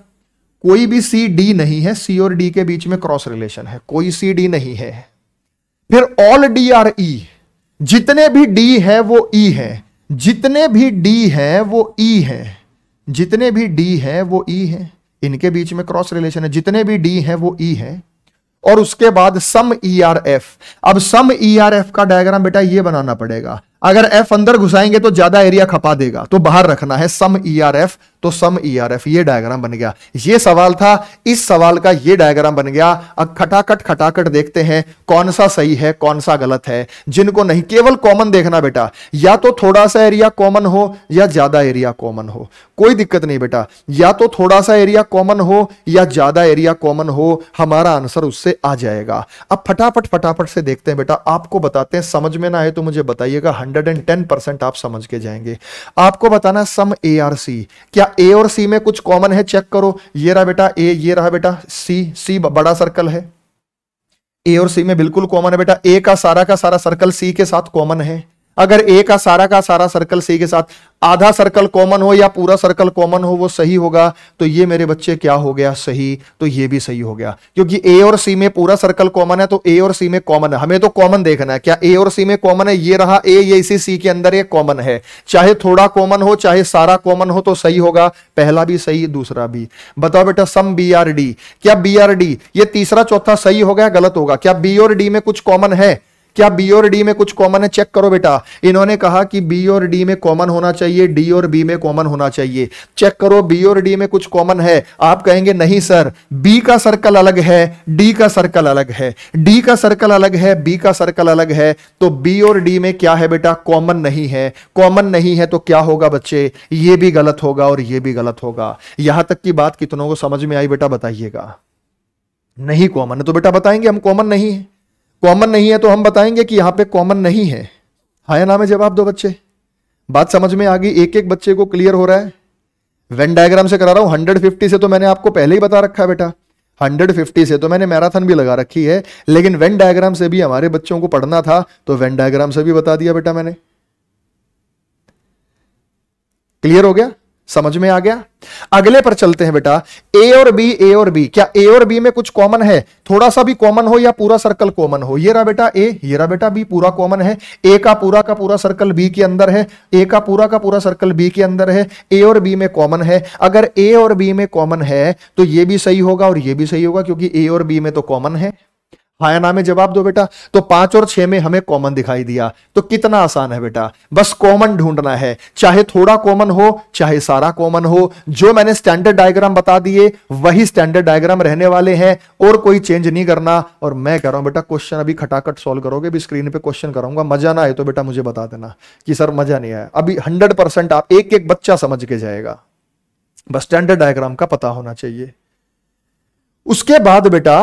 कोई भी सी डी नहीं है सी और डी के बीच में क्रॉस रिलेशन है कोई सी डी नहीं है फिर ऑल डी आर ई जितने भी डी है वो ई e, e, e है जितने भी डी है वो ई e है जितने भी डी है वो ई e है इनके बीच में क्रॉस रिलेशन है जितने भी डी है वो ई e है और उसके बाद सम ई आर एफ अब सम ई आर एफ का डायग्राम बेटा ये बनाना पड़ेगा अगर एफ अंदर घुसाएंगे तो ज्यादा एरिया खपा देगा तो बाहर रखना है सम ई आर एफ तो सम ई आर एफ ये डायग्राम बन गया ये सवाल था इस सवाल का ये डायग्राम बन गया अब खटाखट खटाखट देखते हैं कौन सा सही है कौन सा गलत है जिनको नहीं केवल कॉमन देखना बेटा या तो थोड़ा सा एरिया कॉमन हो या ज्यादा एरिया कॉमन हो कोई दिक्कत नहीं बेटा या तो थोड़ा सा एरिया कॉमन हो या ज्यादा एरिया कॉमन हो हमारा आंसर उससे आ जाएगा अब फटाफट फटाफट से देखते हैं बेटा आपको बताते हैं समझ में ना आए तो मुझे बताइएगा 110 आप समझ के जाएंगे आपको बताना सम ए आर सी क्या ए और सी में कुछ कॉमन है चेक करो ये रहा बेटा ए ये रहा बेटा सी सी बड़ा सर्कल है ए और सी में बिल्कुल कॉमन है बेटा ए का सारा का सारा सर्कल सी के साथ कॉमन है अगर ए का सारा का सारा सर्कल सी के साथ आधा सर्कल कॉमन हो या पूरा सर्कल कॉमन हो वो सही होगा तो ये मेरे बच्चे क्या हो गया सही तो ये भी सही हो गया क्योंकि ए और सी में पूरा सर्कल कॉमन है तो ए और सी में कॉमन है हमें तो कॉमन देखना है क्या ए और सी में कॉमन है ये रहा ए ये इसी सी के अंदर ये कॉमन है चाहे थोड़ा कॉमन हो चाहे सारा कॉमन हो तो सही होगा पहला भी सही दूसरा भी बताओ बेटा सम बी आर डी क्या बी आर डी ये तीसरा चौथा सही होगा या गलत होगा क्या बी और डी में कुछ कॉमन है क्या बी और डी में कुछ कॉमन है चेक करो बेटा इन्होंने कहा कि बी और डी में कॉमन होना चाहिए डी और बी में कॉमन होना चाहिए चेक करो बी और डी में कुछ कॉमन है आप कहेंगे नहीं सर बी का सर्कल अलग है डी का सर्कल अलग है डी का सर्कल अलग है बी का सर्कल अलग है तो बी और डी में क्या है बेटा कॉमन नहीं है कॉमन नहीं है तो क्या होगा बच्चे ये भी गलत होगा और ये भी गलत होगा यहां तक की बात कितनों को समझ में आई बेटा बताइएगा नहीं कॉमन है तो बेटा बताएंगे हम कॉमन नहीं है कॉमन नहीं है तो हम बताएंगे कि यहां पे कॉमन नहीं है हाँ या ना में जवाब दो बच्चे बात समझ में आ गई एक एक बच्चे को क्लियर हो रहा है वेन डायग्राम से करा रहा हूं हंड्रेड फिफ्टी से तो मैंने आपको पहले ही बता रखा है बेटा हंड्रेड फिफ्टी से तो मैंने मैराथन भी लगा रखी है लेकिन वेन डायग्राम से भी हमारे बच्चों को पढ़ना था तो वेन डायग्राम से भी बता दिया बेटा मैंने क्लियर हो गया समझ में आ गया अगले पर चलते हैं बेटा ए और बी ए और बी क्या ए और बी में कुछ कॉमन है थोड़ा सा भी कॉमन हो या पूरा सर्कल कॉमन हो ये रहा बेटा ए ये रहा बेटा बी पूरा कॉमन है ए का पूरा का पूरा सर्कल बी के अंदर है ए का पूरा का पूरा सर्कल बी के अंदर है ए और बी में कॉमन है अगर ए और बी में कॉमन है तो ये भी सही होगा और ये भी सही होगा क्योंकि ए और बी में तो कॉमन है हाँ ना में जवाब दो बेटा तो पांच और छह में हमें कॉमन दिखाई दिया तो कितना आसान है बेटा बस कॉमन ढूंढना है चाहे थोड़ा कॉमन हो चाहे सारा कॉमन हो जो मैंने स्टैंडर्ड डायग्राम बता दिए वही स्टैंडर्ड डायग्राम रहने वाले हैं और कोई चेंज नहीं करना और मैं कह रहा हूं बेटा क्वेश्चन अभी खटाखट सॉल्व करोगे भी स्क्रीन पर क्वेश्चन कराऊंगा मजा ना आए तो बेटा मुझे बता देना कि सर मजा नहीं आया अभी हंड्रेड आप एक एक बच्चा समझ के जाएगा बस स्टैंडर्ड डायग्राम का पता होना चाहिए उसके बाद बेटा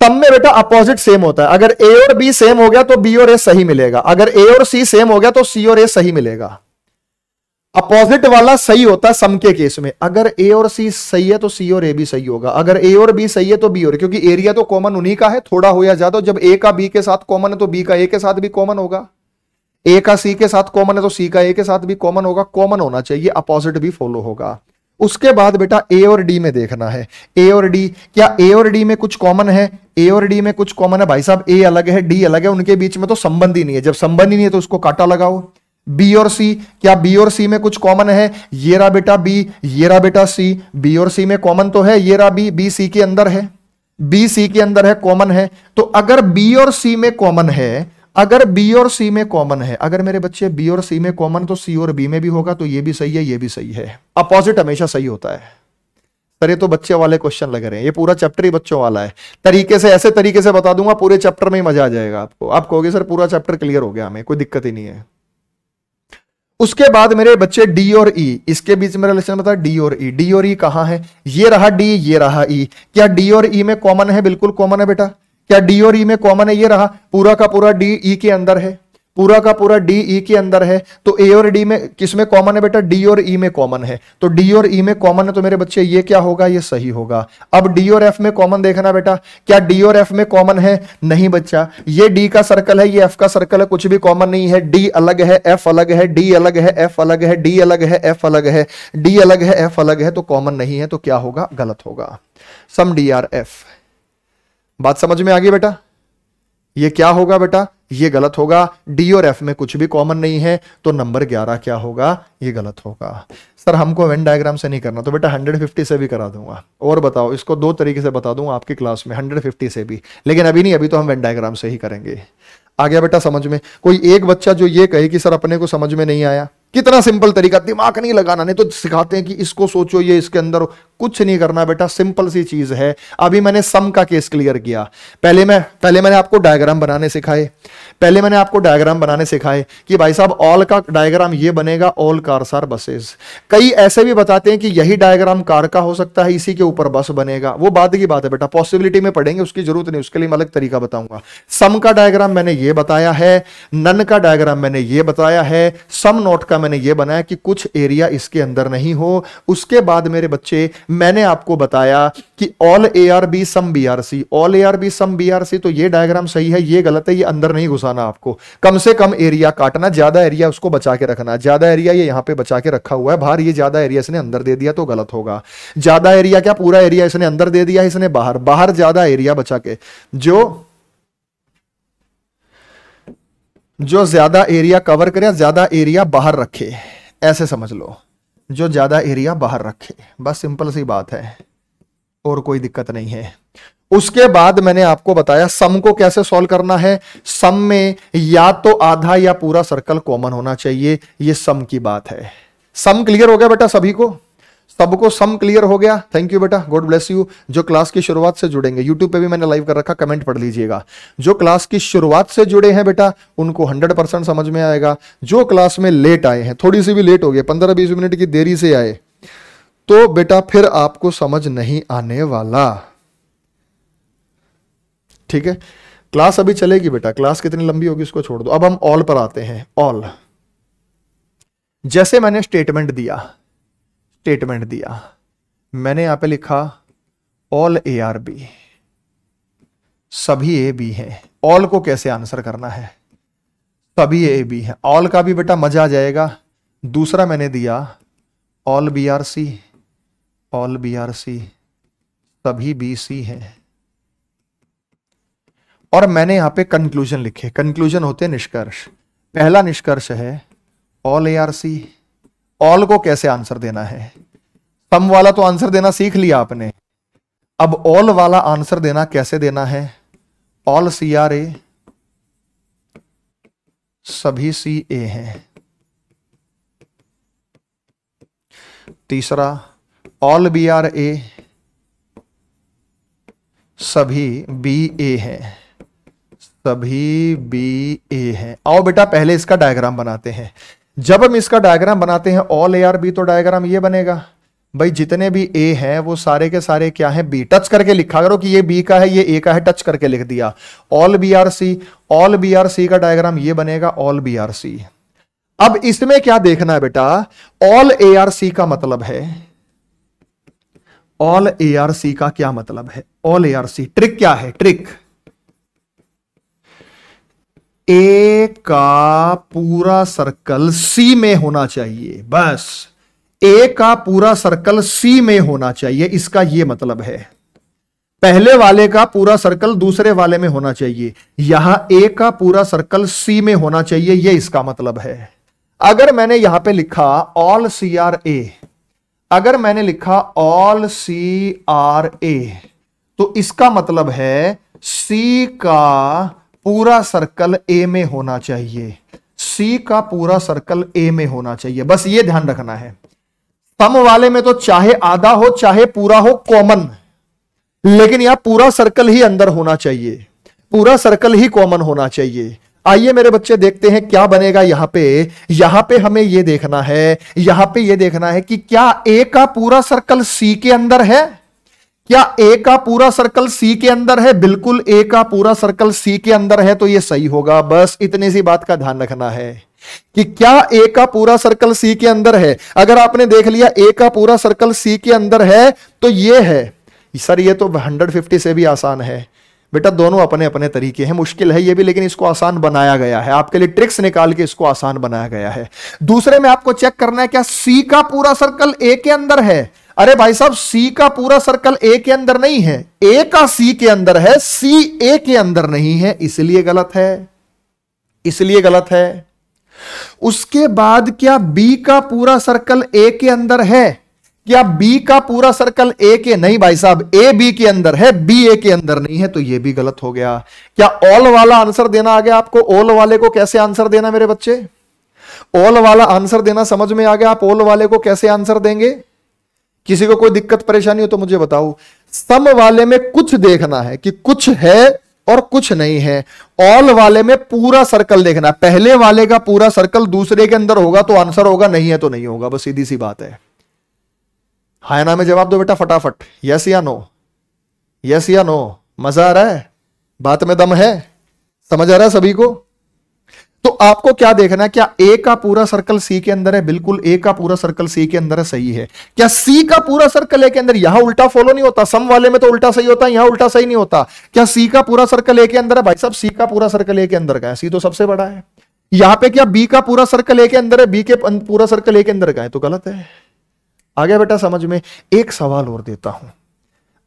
तब में बेटा अपोजिट सेम होता है अगर ए और बी सेम हो गया तो बी और ए सही मिलेगा अगर ए और सी सेम हो गया तो सी और ए सही मिलेगा अपोजिट वाला सही होता है सम के केस में अगर ए और सी सही है तो सी और ए भी सही होगा अगर ए और बी सही है तो बी और क्योंकि एरिया तो कॉमन उन्हीं का है थोड़ा हो या ज्यादा जब ए का बी के साथ कॉमन है तो बी का ए के साथ भी कॉमन होगा ए का सी के साथ कॉमन है तो सी का ए के साथ भी कॉमन होगा कॉमन होना चाहिए अपोजिट भी फॉलो होगा उसके बाद बेटा ए और डी में देखना है ए और डी क्या ए और डी में कुछ कॉमन है ए और डी में कुछ कॉमन है भाई साहब ए अलग है डी अलग है उनके बीच में तो संबंध ही नहीं है जब संबंध ही नहीं है तो उसको काटा लगाओ बी और सी क्या बी और सी में कुछ कॉमन है ये रा बेटा बी ये रा बेटा सी बी और सी में कॉमन तो है ये रा बी बी सी के अंदर है बी सी के अंदर है कॉमन है तो अगर बी और सी में कॉमन है अगर बी और सी में कॉमन है अगर मेरे बच्चे बी और सी में कॉमन तो सी और बी में भी होगा तो ये भी सही है ये भी सही है अपोजिट हमेशा सही होता है सर ये तो बच्चे वाले क्वेश्चन लग रहे हैं ये पूरा चैप्टर ही बच्चों वाला है तरीके से ऐसे तरीके से बता दूंगा पूरे चैप्टर में ही मजा आ जाएगा आपको आप कहोगे सर पूरा चैप्टर क्लियर हो गया हमें कोई दिक्कत ही नहीं है उसके बाद मेरे बच्चे डी और ई e, इसके बीच में रिलेशन बता डी और ई e. डी और ई e कहाँ है ये रहा डी ये रहा ई e. क्या डी और ई e में कॉमन है बिल्कुल कॉमन है बेटा क्या डी और ई e में कॉमन है ये रहा पूरा का पूरा डी ई e के अंदर है पूरा का पूरा डी ई e के अंदर है तो ए और डी में किस में कॉमन है बेटा डी और ई e में कॉमन है तो डी और ई e में कॉमन है तो मेरे बच्चे ये क्या होगा ये सही होगा अब डी और एफ में कॉमन देखना बेटा क्या डी और एफ में कॉमन है नहीं बच्चा ये डी का सर्कल है ये एफ का सर्कल है कुछ भी कॉमन नहीं है डी अलग है एफ अलग है डी अलग है एफ अलग है डी अलग है एफ अलग है डी अलग है एफ अलग है तो कॉमन नहीं है तो क्या होगा गलत होगा सम डी आर एफ बात समझ में आ गई बेटा ये क्या होगा बेटा ये गलत होगा डी और एफ में कुछ भी कॉमन नहीं है तो नंबर ग्यारह क्या होगा ये गलत होगा सर हमको वेन डायग्राम से नहीं करना तो बेटा 150 से भी करा दूंगा और बताओ इसको दो तरीके से बता दूंगा आपकी क्लास में 150 से भी लेकिन अभी नहीं अभी तो हम वेन डायग्राम से ही करेंगे आ गया बेटा समझ में कोई एक बच्चा जो ये कहे कि सर अपने को समझ में नहीं आया कितना सिंपल तरीका दिमाग नहीं लगाना नहीं तो सिखाते हैं कि इसको सोचो ये इसके अंदर कुछ नहीं करना बेटा सिंपल सी चीज है अभी मैंने सम का केस क्लियर किया पहले मैं पहले मैंने आपको डायग्राम बनाने सिखाए पहले मैंने आपको डायग्राम बनाने सिखाए कि भाई साहब ऑल का डायग्राम ये बनेगा ऑल कार आर बसेज कई ऐसे भी बताते हैं कि यही डायग्राम कार का हो सकता है इसी के ऊपर बस बनेगा वो बाद की बात है बेटा पॉसिबिलिटी में पढ़ेंगे उसकी जरूरत नहीं उसके लिए मैं अलग तरीका बताऊंगा सम का डायग्राम मैंने ये बताया है नन का डायग्राम मैंने ये बताया है सम नोट का मैंने ये बनाया कि कुछ एरिया इसके अंदर नहीं हो उसके बाद मेरे बच्चे मैंने आपको बताया कि all A are B some B are C all A are B some B are C तो ये डायग्राम सही है ये गलत है ये अंदर नहीं घुसा फंसाना आपको कम से कम एरिया काटना ज्यादा एरिया उसको बचा के रखना ज्यादा एरिया ये यहां पे बचा के रखा हुआ है बाहर ये ज्यादा एरिया इसने अंदर दे दिया तो गलत होगा ज्यादा एरिया क्या पूरा एरिया इसने अंदर दे दिया इसने बाहर बाहर ज्यादा एरिया बचा के जो जो ज्यादा एरिया कवर करे ज्यादा एरिया बाहर रखे ऐसे समझ लो जो ज्यादा एरिया बाहर रखे बस सिंपल सी बात है और कोई दिक्कत नहीं है उसके बाद मैंने आपको बताया सम को कैसे सॉल्व करना है सम में या तो आधा या पूरा सर्कल कॉमन होना चाहिए यह सम की बात है सम क्लियर हो गया बेटा सभी को सबको सम क्लियर हो गया थैंक यू बेटा गॉड ब्लेस यू जो क्लास की शुरुआत से जुड़ेंगे यूट्यूब पे भी मैंने लाइव कर रखा कमेंट पढ़ लीजिएगा जो क्लास की शुरुआत से जुड़े हैं बेटा उनको हंड्रेड परसेंट समझ में आएगा जो क्लास में लेट आए हैं थोड़ी सी भी लेट हो गए पंद्रह बीस मिनट की देरी से आए तो बेटा फिर आपको समझ नहीं आने वाला ठीक है क्लास अभी चलेगी बेटा क्लास कितनी लंबी होगी उसको छोड़ दो अब हम ऑल पर आते हैं ऑल जैसे मैंने स्टेटमेंट दिया स्टेटमेंट दिया मैंने यहां पे लिखा ऑल ए आर बी सभी ए बी हैं ऑल को कैसे आंसर करना है सभी ए बी हैं ऑल का भी बेटा मजा आ जाएगा दूसरा मैंने दिया all B are C all B are C सभी बी सी हैं और मैंने यहां पे कंक्लूजन लिखे कंक्लूजन होते हैं निष्कर्ष पहला निष्कर्ष है all A are C all को कैसे आंसर देना है सम वाला तो आंसर देना सीख लिया आपने अब ऑल वाला आंसर देना कैसे देना है ऑल सी आर ए सभी सी ए हैं तीसरा ऑल बी आर ए सभी बी ए हैं सभी बी ए हैं आओ बेटा पहले इसका डायग्राम बनाते हैं जब हम इसका डायग्राम बनाते हैं ऑल ए आर बी तो डायग्राम ये बनेगा भाई जितने भी ए हैं वो सारे के सारे क्या हैं बी टच करके लिखा करो कि ये बी का है ये ए का है टच करके लिख दिया all B are C all B are C का डायग्राम ये बनेगा ऑल बी आर सी अब इसमें क्या देखना है बेटा ऑल ए आर सी का मतलब है ऑल ए आर सी का क्या मतलब है all A are C trick क्या है ट्रिक ए का पूरा सर्कल सी में होना चाहिए बस ए का पूरा सर्कल सी में होना चाहिए इसका यह मतलब है पहले वाले का पूरा सर्कल दूसरे वाले में होना चाहिए यहां ए का पूरा सर्कल सी में होना चाहिए यह इसका मतलब है अगर मैंने यहां पे लिखा ऑल सी आर ए अगर मैंने लिखा ऑल सी आर ए तो इसका मतलब है सी का पूरा सर्कल ए में होना चाहिए सी का पूरा सर्कल ए में होना चाहिए बस ये ध्यान रखना है सम वाले में तो चाहे आधा हो चाहे पूरा हो कॉमन लेकिन यहां पूरा सर्कल ही अंदर होना चाहिए पूरा सर्कल ही कॉमन होना चाहिए आइए मेरे बच्चे देखते हैं क्या बनेगा यहां पे यहां पे हमें यह देखना है यहां पे यह देखना है कि क्या ए का पूरा सर्कल सी के अंदर है क्या ए का पूरा सर्कल सी के अंदर है बिल्कुल ए का पूरा सर्कल सी के अंदर है तो ये सही होगा बस इतनी सी बात का ध्यान रखना है कि क्या ए का पूरा सर्कल सी के अंदर है अगर आपने देख लिया ए का पूरा सर्कल सी के अंदर है तो ये है सर ये तो 150 से भी आसान है बेटा दोनों अपने अपने तरीके हैं मुश्किल है ये भी लेकिन इसको आसान बनाया गया है आपके लिए ट्रिक्स निकाल के इसको आसान बनाया गया है दूसरे में आपको चेक करना है क्या सी का पूरा सर्कल ए के अंदर है अरे भाई साहब सी का पूरा सर्कल ए के अंदर नहीं है ए का सी के अंदर है सी ए के अंदर नहीं है इसलिए गलत है इसलिए गलत है उसके बाद क्या बी का पूरा सर्कल ए के अंदर है क्या बी का पूरा सर्कल ए के नहीं भाई साहब ए बी के अंदर है बी ए के अंदर नहीं है तो ये भी गलत हो गया क्या ऑल वाला आंसर देना आ गया आपको ऑल वाले को कैसे आंसर देना मेरे बच्चे ऑल वाला आंसर देना समझ में आ गया आप ऑल वाले को कैसे आंसर देंगे किसी को कोई दिक्कत परेशानी हो तो मुझे बताओ सम वाले में कुछ देखना है कि कुछ है और कुछ नहीं है ऑल वाले में पूरा सर्कल देखना है पहले वाले का पूरा सर्कल दूसरे के अंदर होगा तो आंसर होगा नहीं है तो नहीं होगा बस सीधी सी बात है हाय ना में जवाब दो बेटा फटाफट यस या नो यस या नो मजा आ रहा है बात में दम है समझ आ रहा है सभी को तो आपको क्या देखना है क्या ए का पूरा सर्कल सी के अंदर है बिल्कुल ए का पूरा सर्कल सी के अंदर है सही है क्या सी का पूरा सर्कल ए के अंदर यहां उल्टा फॉलो नहीं होता सम वाले में तो उल्टा सही होता है यहां उल्टा सही नहीं होता क्या सी का पूरा सर्कल ए के अंदर है भाई साहब सी का पूरा सर्कल ए के अंदर का है सी तो सबसे बड़ा है यहां पे क्या बी का पूरा सर्कल ए के अंदर है बी के अं-, पूरा सर्कल ए के अंदर का है तो गलत है आ गया बेटा समझ में एक सवाल और देता हूं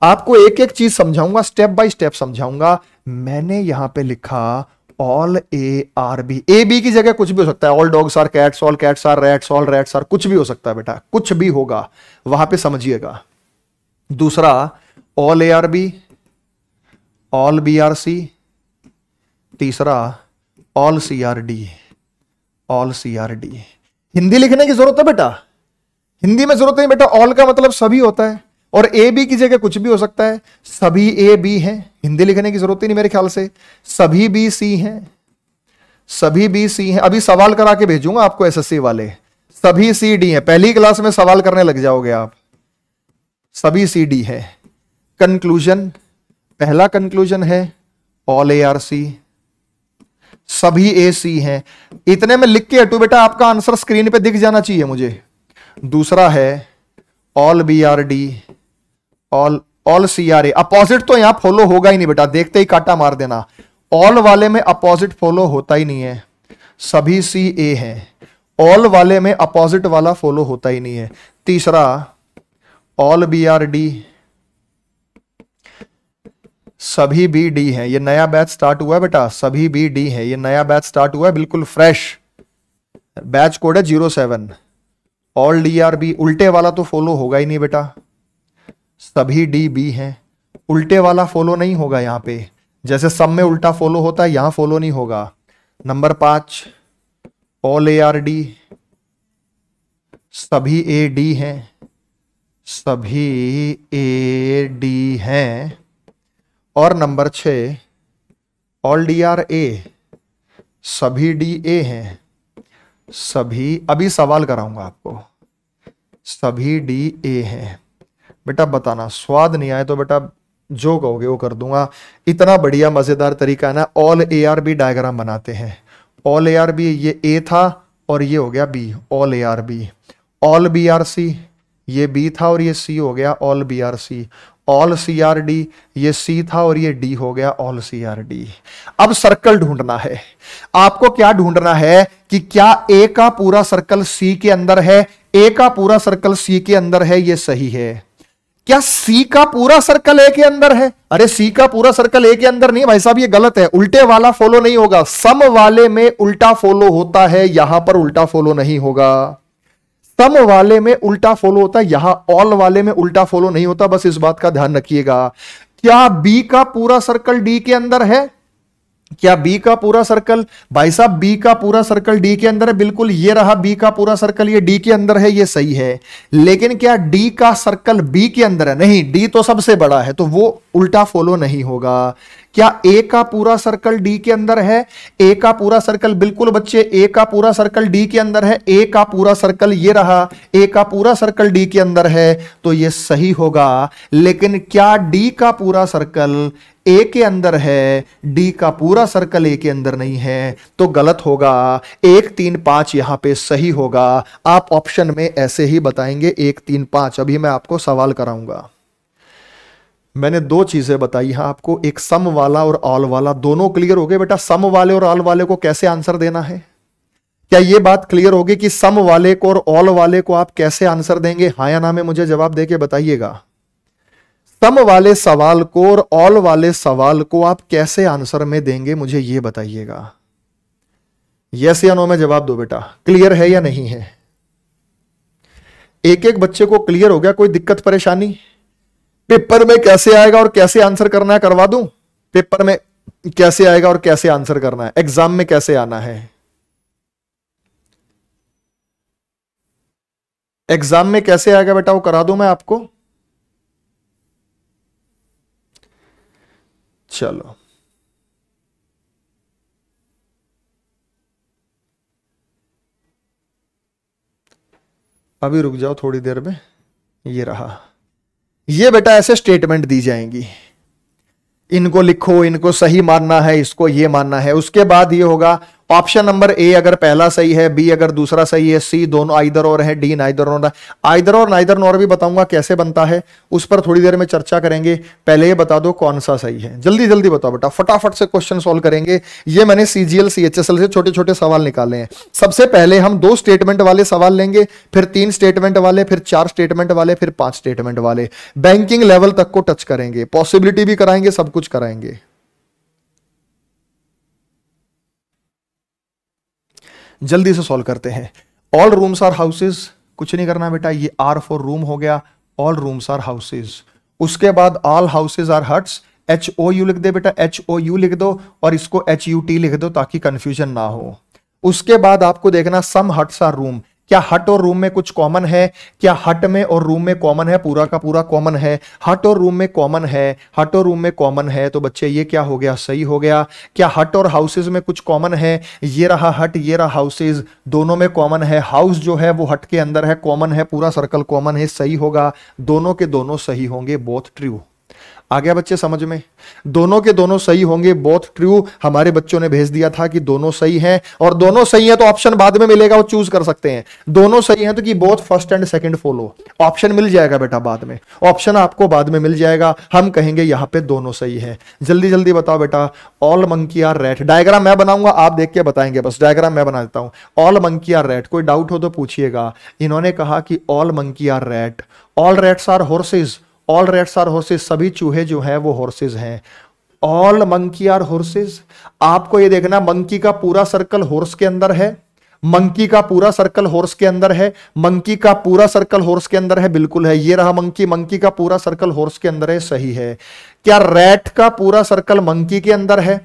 आपको एक एक चीज समझाऊंगा स्टेप बाय स्टेप समझाऊंगा मैंने यहां पे लिखा all A are B A B की जगह कुछ भी हो सकता है all dogs are cats all cats are rats all rats are कुछ भी हो सकता है बेटा कुछ भी होगा वहां पे समझिएगा दूसरा all A are B all B are C तीसरा all C are D all C are D Hindi लिखने की जरूरत है बेटा हिंदी में जरूरत नहीं बेटा ऑल का मतलब सभी होता है और ए बी की जगह कुछ भी हो सकता है सभी ए बी हैं हिंदी लिखने की जरूरत ही नहीं मेरे ख्याल से सभी बी सी हैं सभी बी सी हैं अभी सवाल करा के भेजूंगा आपको एसएससी वाले सभी सी डी हैं पहली क्लास में सवाल करने लग जाओगे आप सभी सी डी है कंक्लूजन पहला कंक्लूजन है ऑल ए आर सी सभी ए सी है इतने में लिख के हटू बेटा आपका आंसर स्क्रीन पे दिख जाना चाहिए मुझे दूसरा है all B are D all all C are A opposite तो यहां फॉलो होगा ही नहीं बेटा देखते ही काटा मार देना ऑल वाले में अपोजिट फॉलो होता ही नहीं है सभी सी ए है ऑल वाले में अपोजिट वाला फॉलो होता ही नहीं है तीसरा ऑल बी आर डी सभी बी डी है ये नया बैच स्टार्ट हुआ है बेटा सभी बी डी है ये नया बैच स्टार्ट हुआ है बिल्कुल फ्रेश बैच कोड है zero seven all D are B उल्टे वाला तो फॉलो होगा ही नहीं बेटा सभी डी बी हैं उल्टे वाला फॉलो नहीं होगा यहाँ पे जैसे सब में उल्टा फॉलो होता है यहाँ फॉलो नहीं होगा नंबर पाँच ऑल ए आर डी सभी ए डी हैं सभी ए डी हैं और नंबर छ ऑल डी आर ए सभी डी ए हैं सभी अभी सवाल कराऊंगा आपको सभी डी ए हैं बेटा बताना स्वाद नहीं आए तो बेटा जो कहोगे वो कर दूंगा इतना बढ़िया मज़ेदार तरीका है ना all A are B diagram बनाते हैं ऑल ए आर बी ये ए था और ये हो गया B all A are B all B are C ये बी था और ये सी हो गया all B are C all C are D ये सी था और ये डी हो गया ऑल सी आर डी अब सर्कल ढूंढना है आपको क्या ढूंढना है कि क्या ए का पूरा सर्कल सी के अंदर है ए का पूरा सर्कल सी के अंदर है ये सही है क्या सी का पूरा सर्कल ए के अंदर है अरे सी का पूरा सर्कल ए के अंदर नहीं भाई साहब ये गलत है उल्टे वाला फॉलो नहीं होगा सम वाले में उल्टा फॉलो होता है यहां पर उल्टा फॉलो नहीं होगा सम वाले में उल्टा फॉलो होता है यहां ऑल वाले में उल्टा फॉलो नहीं होता बस इस बात का ध्यान रखिएगा क्या बी का पूरा सर्कल डी के अंदर है क्या बी का पूरा सर्कल भाई साहब बी का पूरा सर्कल डी के अंदर है बिल्कुल ये रहा बी का पूरा सर्कल ये डी के अंदर है ये सही है लेकिन क्या डी का सर्कल बी के अंदर है नहीं डी तो सबसे बड़ा है तो वो उल्टा फॉलो नहीं होगा क्या ए का पूरा सर्कल डी के अंदर है ए का पूरा सर्कल बिल्कुल बच्चे ए का पूरा सर्कल डी के अंदर है ए का पूरा सर्कल ये रहा ए का पूरा सर्कल डी के अंदर है तो ये सही होगा लेकिन क्या डी का पूरा सर्कल ए के अंदर है डी का पूरा सर्कल ए के अंदर नहीं है तो गलत होगा एक तीन पांच यहां पे सही होगा आप ऑप्शन में ऐसे ही बताएंगे एक तीन पांच अभी मैं आपको सवाल कराऊंगा मैंने दो चीजें बताई हैं आपको एक सम वाला और ऑल वाला दोनों क्लियर हो गए बेटा सम वाले और ऑल वाले को कैसे आंसर देना है क्या ये बात क्लियर होगी कि सम वाले को और ऑल वाले को आप कैसे आंसर देंगे हाँ या ना में मुझे जवाब देके बताइएगा तम वाले सवाल को और ऑल वाले सवाल को आप कैसे आंसर में देंगे मुझे ये बताइएगा यस या नो में जवाब दो बेटा क्लियर है या नहीं है एक एक बच्चे को क्लियर हो गया कोई दिक्कत परेशानी पेपर में कैसे आएगा और कैसे आंसर करना है करवा दूं पेपर में कैसे आएगा और कैसे आंसर करना है एग्जाम में कैसे आना है एग्जाम में कैसे आएगा बेटा वो करा दूं मैं आपको चलो अभी रुक जाओ थोड़ी देर में ये रहा ये बेटा ऐसे स्टेटमेंट दी जाएंगी इनको लिखो इनको सही मानना है इसको ये मानना है उसके बाद ये होगा ऑप्शन नंबर ए अगर पहला सही है बी अगर दूसरा सही है सी दोनों आइदर और है डी नाइदर और आइदर और नाइदर नॉर भी बताऊंगा कैसे बनता है उस पर थोड़ी देर में चर्चा करेंगे पहले ये बता दो कौन सा सही है जल्दी जल्दी बताओ बेटा फटाफट से क्वेश्चन सोल्व करेंगे ये मैंने सीजीएल सीएचएसएल से छोटे छोटे सवाल निकाले हैं सबसे पहले हम दो स्टेटमेंट वाले सवाल लेंगे फिर तीन स्टेटमेंट वाले फिर चार स्टेटमेंट वाले फिर पांच स्टेटमेंट वाले बैंकिंग लेवल तक को टच करेंगे पॉसिबिलिटी भी कराएंगे सब कुछ कराएंगे जल्दी से सॉल्व करते हैं ऑल रूम्स आर हाउसेज कुछ नहीं करना बेटा ये आर फॉर रूम हो गया ऑल रूम्स आर हाउसेज उसके बाद all houses are huts H O U लिख दे बेटा एच ओ यू लिख दो और इसको एच यू टी लिख दो ताकि कंफ्यूजन ना हो उसके बाद आपको देखना सम हट्स आर रूम क्या हट और रूम में कुछ कॉमन है क्या हट में और रूम में कॉमन है पूरा का पूरा कॉमन है हट और रूम में कॉमन है हट और रूम में कॉमन है तो बच्चे ये क्या हो गया सही हो गया क्या हट और हाउसेज में कुछ कॉमन है ये रहा हट ये रहा हाउसेज दोनों में कॉमन है हाउस जो है वो हट के अंदर है कॉमन है पूरा सर्कल कॉमन है सही होगा दोनों के दोनों सही होंगे बोथ ट्रू आ गया बच्चे समझ में दोनों के दोनों सही होंगे बोथ ट्रू हमारे बच्चों ने भेज दिया था कि दोनों सही हैं और दोनों सही हैं तो ऑप्शन बाद में मिलेगा वो चूज कर सकते हैं दोनों सही हैं तो कि both first and second follow option मिल जाएगा बेटा बाद में ऑप्शन आपको बाद में मिल जाएगा हम कहेंगे यहाँ पे दोनों सही है जल्दी जल्दी बताओ बेटा all monkey are rat diagram मैं बनाऊंगा आप देख के बताएंगे बस डायग्राम मैं बना देता हूं ऑल मंकी आर रेट कोई डाउट हो तो पूछिएगा इन्होंने कहा कि all monkey are rat all rats are horses all rats are horses सभी चूहे जो हैं वो हॉर्सेज हैं ऑल मंकी आर हॉर्सेज आपको ये देखना मंकी का पूरा सर्कल हॉर्स के अंदर है मंकी का पूरा सर्कल हॉर्स के अंदर है मंकी का पूरा सर्कल हॉर्स के अंदर है बिल्कुल है ये रहा मंकी मंकी का पूरा सर्कल हॉर्स के अंदर है सही है क्या रैट का पूरा सर्कल मंकी के अंदर है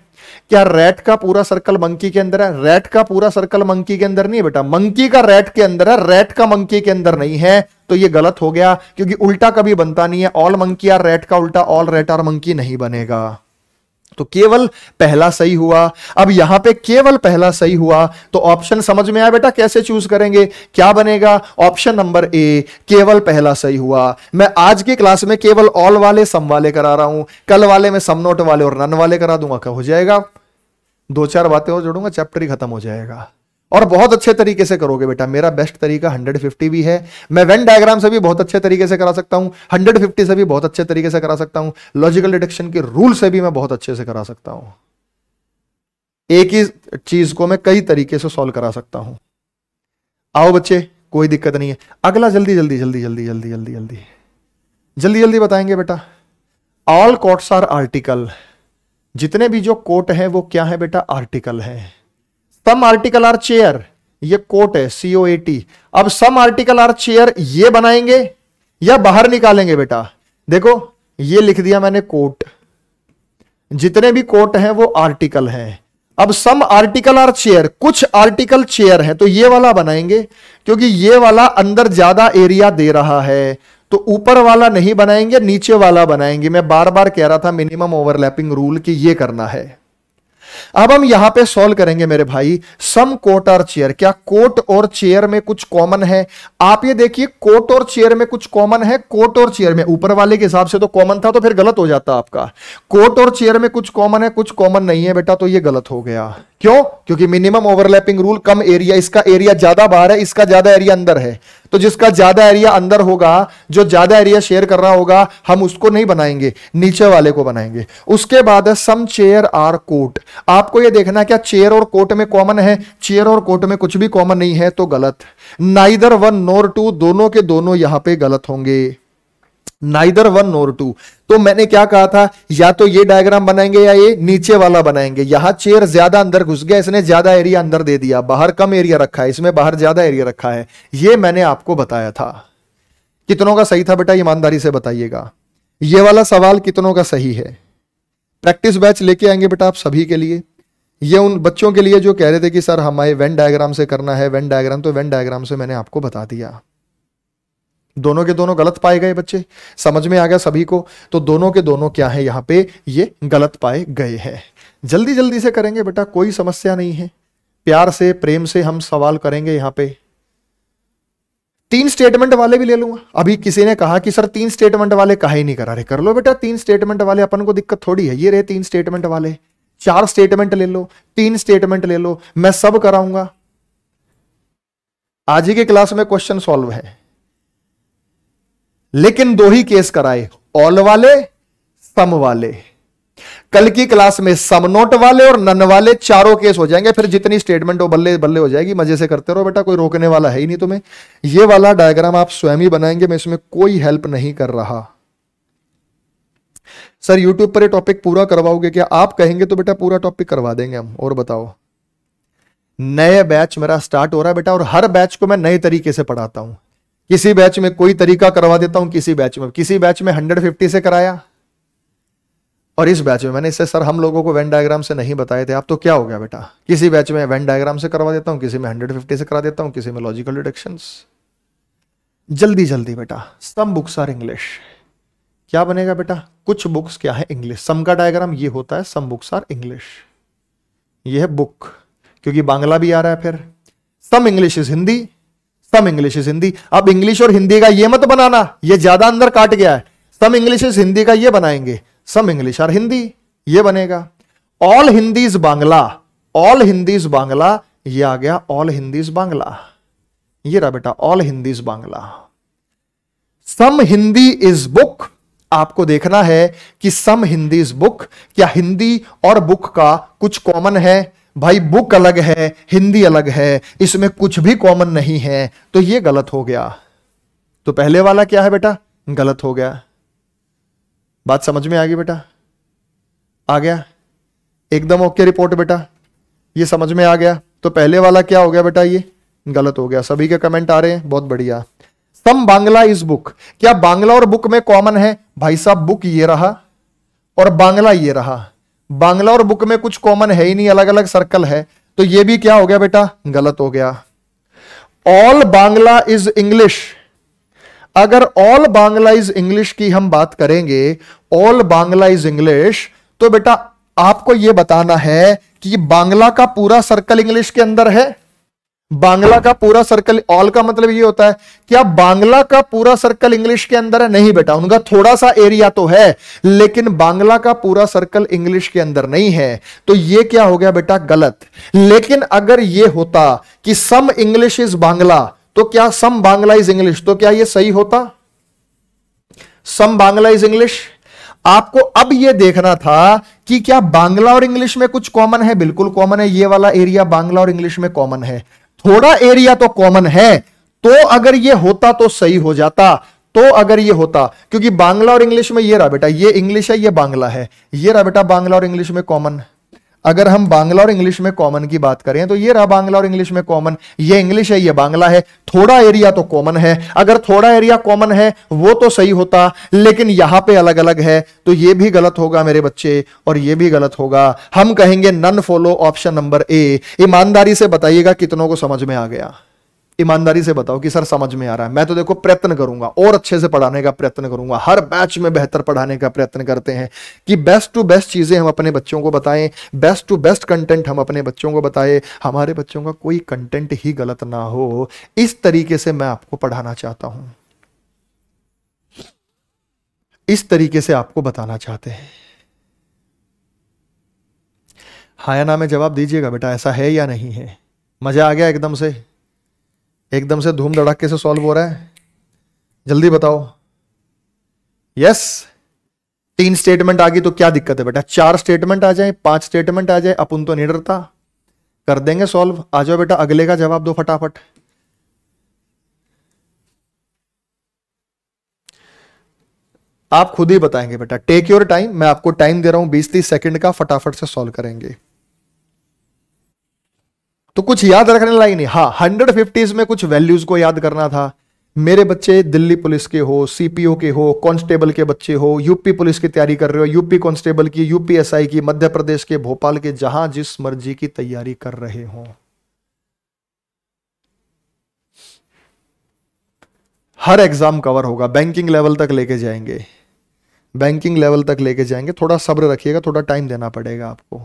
क्या रेट का पूरा सर्कल मंकी के अंदर है रेट का पूरा सर्कल मंकी के अंदर नहीं है बेटा मंकी का रेट के अंदर है रेट का मंकी के अंदर नहीं है तो ये गलत हो गया क्योंकि उल्टा कभी बनता नहीं है ऑल मंकी आर रेट का उल्टा ऑल रेट आर मंकी नहीं बनेगा तो केवल पहला सही हुआ अब यहां पे केवल पहला सही हुआ तो ऑप्शन समझ में आया बेटा कैसे चूज करेंगे क्या बनेगा ऑप्शन नंबर ए केवल पहला सही हुआ मैं आज की क्लास में केवल ऑल वाले सम वाले करा रहा हूं कल वाले में सम नोट वाले और नन वाले करा दूंगा क्या हो जाएगा दो चार बातें और जोड़ूंगा चैप्टर ही खत्म हो जाएगा और बहुत अच्छे तरीके से करोगे बेटा मेरा बेस्ट तरीका 150 भी है मैं वेन डायग्राम से भी बहुत अच्छे तरीके से करा सकता हूं 150 से भी बहुत अच्छे तरीके से करा सकता हूं लॉजिकल डिडक्शन के रूल से भी मैं बहुत अच्छे से करा सकता हूं एक ही चीज को मैं कई तरीके से सॉल्व करा सकता हूं आओ बच्चे कोई दिक्कत नहीं है अगला जल्दी जल्दी जल्दी जल्दी जल्दी जल्दी जल्दी जल्दी जल्दी बताएंगे बेटा ऑल कोर्ट्स आर आर्टिकल जितने भी जो कोट हैं वो क्या है बेटा आर्टिकल है सम आर्टिकल आर चेयर ये कोट है सीओ ए टी अब सम आर्टिकल आर चेयर ये बनाएंगे या बाहर निकालेंगे बेटा देखो ये लिख दिया मैंने कोट जितने भी कोट हैं वो आर्टिकल हैं अब सम आर्टिकल आर चेयर कुछ आर्टिकल चेयर है तो ये वाला बनाएंगे क्योंकि ये वाला अंदर ज्यादा एरिया दे रहा है तो ऊपर वाला नहीं बनाएंगे नीचे वाला बनाएंगे मैं बार बार कह रहा था मिनिमम ओवरलैपिंग रूल कि ये करना है अब हम यहां पे सॉल्व करेंगे मेरे भाई सम कोट और चेयर क्या कोट और चेयर में कुछ कॉमन है आप ये देखिए कोट और चेयर में कुछ कॉमन है कोट और चेयर में ऊपर वाले के हिसाब से तो कॉमन था तो फिर गलत हो जाता आपका कोट और चेयर में कुछ कॉमन है कुछ कॉमन नहीं है बेटा तो ये गलत हो गया क्यों क्योंकि मिनिमम ओवरलैपिंग रूल कम एरिया इसका एरिया ज्यादा बाहर है इसका ज्यादा एरिया अंदर है तो जिसका ज्यादा एरिया अंदर होगा जो ज्यादा एरिया शेयर कर रहा होगा हम उसको नहीं बनाएंगे नीचे वाले को बनाएंगे उसके बाद सम चेयर आर कोट आपको यह देखना क्या चेयर और कोट में कॉमन है चेयर और कोट में कुछ भी कॉमन नहीं है तो गलत नाइदर वन नोर टू दोनों के दोनों यहां पर गलत होंगे नाइदर वन नोर टू तो मैंने क्या कहा था या तो ये डायग्राम बनाएंगे या ये नीचे वाला बनाएंगे यहां चेयर ज्यादा अंदर घुस गया इसने ज्यादा एरिया अंदर दे दिया बाहर कम एरिया रखा है इसमें बाहर ज्यादा एरिया रखा है ये मैंने आपको बताया था कितनों का सही था बेटा ईमानदारी से बताइएगा ये वाला सवाल कितनों का सही है प्रैक्टिस बैच लेके आएंगे बेटा आप सभी के लिए ये उन बच्चों के लिए जो कह रहे थे कि सर हमारे वेन डायग्राम से करना है वेन डायग्राम तो वेन डायग्राम से मैंने आपको बता दिया दोनों के दोनों गलत पाए गए बच्चे समझ में आ गया सभी को तो दोनों के दोनों क्या है यहां पे ये गलत पाए गए हैं जल्दी जल्दी से करेंगे बेटा कोई समस्या नहीं है प्यार से प्रेम से हम सवाल करेंगे यहां पे तीन स्टेटमेंट वाले भी ले लूंगा अभी किसी ने कहा कि सर तीन स्टेटमेंट वाले कहा ही नहीं करा रहे कर लो बेटा तीन स्टेटमेंट वाले अपन को दिक्कत थोड़ी है ये रहे तीन स्टेटमेंट वाले चार स्टेटमेंट ले लो तीन स्टेटमेंट ले लो मैं सब कराऊंगा आज ही के क्लास में क्वेश्चन सॉल्व है लेकिन दो ही केस कराए ऑल वाले सम वाले कल की क्लास में सम नोट वाले और नन वाले चारों केस हो जाएंगे फिर जितनी स्टेटमेंट हो बल्ले बल्ले हो जाएगी मजे से करते रहो बेटा कोई रोकने वाला है ही नहीं तुम्हें ये वाला डायग्राम आप स्वयं ही बनाएंगे मैं इसमें कोई हेल्प नहीं कर रहा सर यूट्यूब पर टॉपिक पूरा करवाओगे क्या आप कहेंगे तो बेटा पूरा टॉपिक करवा देंगे हम और बताओ नए बैच मेरा स्टार्ट हो रहा है बेटा और हर बैच को मैं नए तरीके से पढ़ाता हूं किसी बैच में कोई तरीका करवा देता हूं किसी बैच में किसी बैच में हंड्रेड फिफ्टी से कराया और इस बैच में मैंने इससे सर हम लोगों को वेन डायग्राम से नहीं बताए थे आप तो क्या हो गया बेटा किसी बैच में वेन डायग्राम से करवा देता हूं किसी में हंड्रेड फिफ्टी से करा देता हूं किसी में लॉजिकल डिडक्शन जल्दी जल्दी बेटा सम बुक्स आर इंग्लिश क्या बनेगा बेटा कुछ बुक्स क्या है इंग्लिश सम का डायग्राम ये होता है सम बुक्स आर इंग्लिश ये है बुक क्योंकि बांग्ला भी आ रहा है फिर some English is Hindi some English is Hindi अब इंग्लिश और हिंदी का ये मत बनाना ये ज्यादा अंदर काट गया है सम इंग्लिश इज हिंदी का ये बनाएंगे सम इंग्लिश और हिंदी ये बनेगा all Hindi is Bangla all Hindi is Bangla ये आ गया ऑल हिंदी इज बांग्ला ये रहा बेटा all Hindi is Bangla some Hindi is book आपको देखना है कि सम हिंदी इज बुक क्या हिंदी और बुक का कुछ कॉमन है भाई बुक अलग है हिंदी अलग है इसमें कुछ भी कॉमन नहीं है तो ये गलत हो गया तो पहले वाला क्या है बेटा गलत हो गया बात समझ में आ गई बेटा आ गया एकदम ओके रिपोर्ट बेटा ये समझ में आ गया तो पहले वाला क्या हो गया बेटा ये गलत हो गया सभी के कमेंट आ रहे हैं बहुत बढ़िया सम बांग्ला इज बुक क्या बांग्ला और बुक में कॉमन है भाई साहब बुक ये रहा और बांग्ला ये रहा बांग्ला और बुक में कुछ कॉमन है ही नहीं अलग अलग सर्कल है तो ये भी क्या हो गया बेटा गलत हो गया ऑल बांग्ला इज इंग्लिश अगर ऑल बांग्ला इज इंग्लिश की हम बात करेंगे ऑल बांग्ला इज इंग्लिश तो बेटा आपको यह बताना है कि बांग्ला का पूरा सर्कल इंग्लिश के अंदर है बांग्ला का पूरा सर्कल ऑल का मतलब ये होता है क्या बांग्ला का पूरा सर्कल इंग्लिश के अंदर है नहीं बेटा उनका थोड़ा सा एरिया तो है लेकिन बांग्ला का पूरा सर्कल इंग्लिश के अंदर नहीं है तो ये क्या हो गया बेटा गलत लेकिन अगर ये होता कि सम इंग्लिश इज बांग्ला तो क्या सम बांग्ला इज इंग्लिश तो क्या यह सही होता सम बांग्ला इज इंग्लिश आपको अब यह देखना था कि क्या बांग्ला और इंग्लिश में कुछ कॉमन है बिल्कुल कॉमन है ये वाला एरिया बांग्ला और इंग्लिश में कॉमन है थोड़ा एरिया तो कॉमन है तो अगर ये होता तो सही हो जाता तो अगर ये होता क्योंकि बांग्ला और इंग्लिश में ये रहा बेटा ये इंग्लिश है ये बांग्ला है ये रहा बेटा बांग्ला और इंग्लिश में कॉमन है अगर हम बांग्ला और इंग्लिश में कॉमन की बात करें तो ये रहा बांग्ला और इंग्लिश में कॉमन ये इंग्लिश है ये बांग्ला है थोड़ा एरिया तो कॉमन है अगर थोड़ा एरिया कॉमन है वो तो सही होता लेकिन यहां पे अलग अलग है तो ये भी गलत होगा मेरे बच्चे और ये भी गलत होगा हम कहेंगे none follow option number A ईमानदारी से बताइएगा कितनों को समझ में आ गया ईमानदारी से बताओ कि सर समझ में आ रहा है मैं तो देखो प्रयत्न करूंगा और अच्छे से पढ़ाने का प्रयत्न करूंगा हर बैच में बेहतर पढ़ाने का प्रयत्न करते हैं कि बेस्ट टू बेस्ट चीज़ें हम अपने बच्चों को बताएं बेस्ट टू बेस्ट कंटेंट हम अपने बच्चों को बताएं हमारे बच्चों का कोई कंटेंट ही गलत ना हो इस तरीके से मैं आपको पढ़ाना चाहता हूं इस तरीके से आपको बताना चाहते हैं हाया ना में जवाब दीजिएगा बेटा ऐसा है या नहीं है मज़ा आ गया एकदम से एकदम से धूम धड़ाके से सॉल्व हो रहा है जल्दी बताओ यस तीन स्टेटमेंट आ गई तो क्या दिक्कत है बेटा चार स्टेटमेंट आ जाए पांच स्टेटमेंट आ जाए अपन तो नहीं डरता कर देंगे सॉल्व आ जाओ बेटा अगले का जवाब दो फटाफट आप खुद ही बताएंगे बेटा टेक योर टाइम मैं आपको टाइम दे रहा हूं बीस तीस सेकंड का फटाफट से सॉल्व करेंगे तो कुछ याद रखने लायक नहीं हाँ हंड्रेड फिफ्टीज में कुछ वैल्यूज को याद करना था मेरे बच्चे दिल्ली पुलिस के हो सीपीओ के हो कांस्टेबल के बच्चे हो यूपी पुलिस की तैयारी कर रहे हो यूपी कांस्टेबल की यूपीएसआई की मध्य प्रदेश के भोपाल के जहां जिस मर्जी की तैयारी कर रहे हो हर एग्जाम कवर होगा बैंकिंग लेवल तक लेके जाएंगे बैंकिंग लेवल तक लेके जाएंगे थोड़ा सब्र रखिएगा थोड़ा टाइम देना पड़ेगा आपको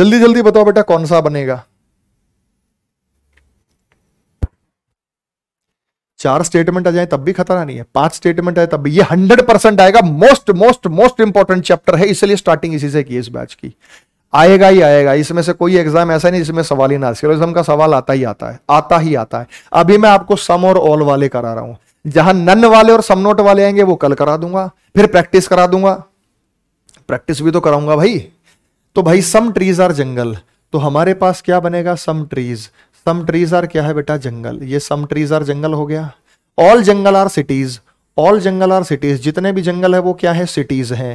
जल्दी जल्दी बताओ बेटा कौन सा बनेगा चार स्टेटमेंट आ जाए तब भी खतरा नहीं है पांच स्टेटमेंट आए तब भी ये हंड्रेड परसेंट आएगा most most most important chapter है इसलिए स्टार्टिंग इसी से की इस बैच की आएगा ही आएगा इसमें से कोई एग्जाम ऐसा नहीं जिसमें सवाल ही ना सीरोजम का सवाल आता ही आता है आता ही आता है अभी मैं आपको सम और ऑल वाले करा रहा हूं जहां नन वाले और समनोट वाले आएंगे वो कल करा दूंगा फिर प्रैक्टिस करा दूंगा प्रैक्टिस भी तो कराऊंगा भाई तो भाई सम ट्रीज आर जंगल तो हमारे पास क्या बनेगा some trees some trees are क्या है बेटा जंगल ये सम ट्रीज आर जंगल हो गया all jungle are cities all jungle are cities जितने भी जंगल है वो क्या है सिटीज हैं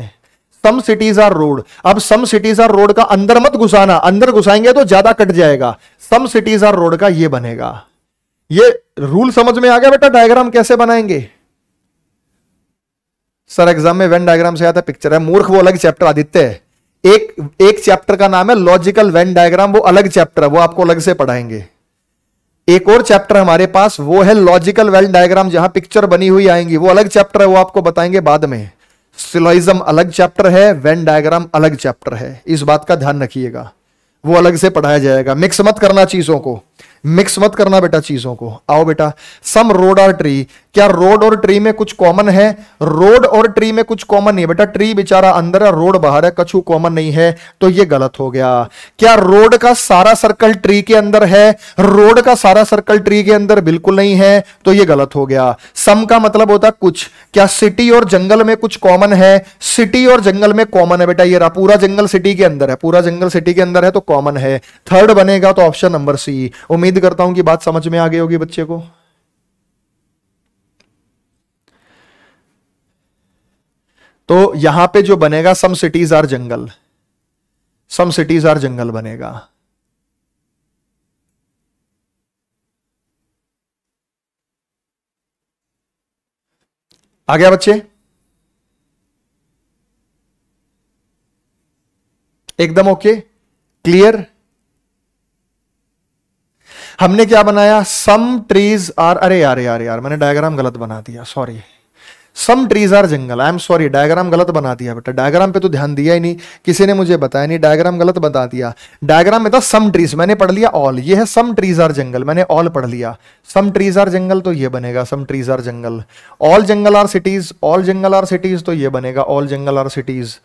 सम सिटीज आर रोड अब सम सिटीज आर रोड का अंदर मत घुसाना अंदर घुसाएंगे तो ज्यादा कट जाएगा सम सिटीज आर रोड का ये बनेगा ये रूल समझ में आ गया बेटा डायग्राम कैसे बनाएंगे सर एग्जाम में वेन डायग्राम से आता पिक्चर है मूर्ख वो अलग चैप्टर आदित्य है एक एक चैप्टर का नाम है लॉजिकल वेन डायग्राम वो अलग चैप्टर है वो आपको अलग से पढ़ाएंगे एक और चैप्टर हमारे पास वो है लॉजिकल वेल डायग्राम जहां पिक्चर बनी हुई आएंगी वो अलग चैप्टर है वो आपको बताएंगे बाद में सिलोइजम अलग चैप्टर है वेन डायग्राम अलग चैप्टर है इस बात का ध्यान रखिएगा वो अलग से पढ़ाया जाएगा मिक्स मत करना चीजों को मिक्स मत करना बेटा चीजों को आओ बेटा सम रोड और ट्री क्या रोड और ट्री में कुछ कॉमन है रोड और ट्री में कुछ कॉमन नहीं बेटा ट्री बेचारा अंदर है रोड बाहर है कछु कॉमन नहीं है तो ये गलत हो गया क्या रोड का सारा सर्कल ट्री के अंदर है रोड का सारा सर्कल ट्री के अंदर बिल्कुल नहीं है तो ये गलत हो गया सम का मतलब होता कुछ क्या सिटी और जंगल में कुछ कॉमन है सिटी और जंगल में कॉमन है बेटा ये रहा पूरा जंगल सिटी के अंदर है पूरा जंगल सिटी के अंदर है तो कॉमन है थर्ड बनेगा तो ऑप्शन नंबर सी उम्मीद उम्मीद करता हूं कि बात समझ में आ गई होगी बच्चे को तो यहां पे जो बनेगा some cities are jungle some cities are jungle बनेगा आ गया बच्चे एकदम ओके क्लियर हमने क्या बनाया सम ट्रीज आर अरे यार यार यार मैंने डायग्राम गलत बना दिया sorry some trees are jungle I am sorry diagram गलत बना दिया बेटा डायग्राम पे तो ध्यान दिया ही नहीं किसी ने मुझे बताया नहीं डायग्राम गलत बता दिया डायग्राम में था सम ट्रीज मैंने पढ़ लिया ऑल ये है सम ट्रीज आर जंगल मैंने ऑल पढ़ लिया सम ट्रीज आर जंगल तो ये बनेगा some trees are jungle all jungle are cities all jungle are cities तो ये बनेगा all jungle are cities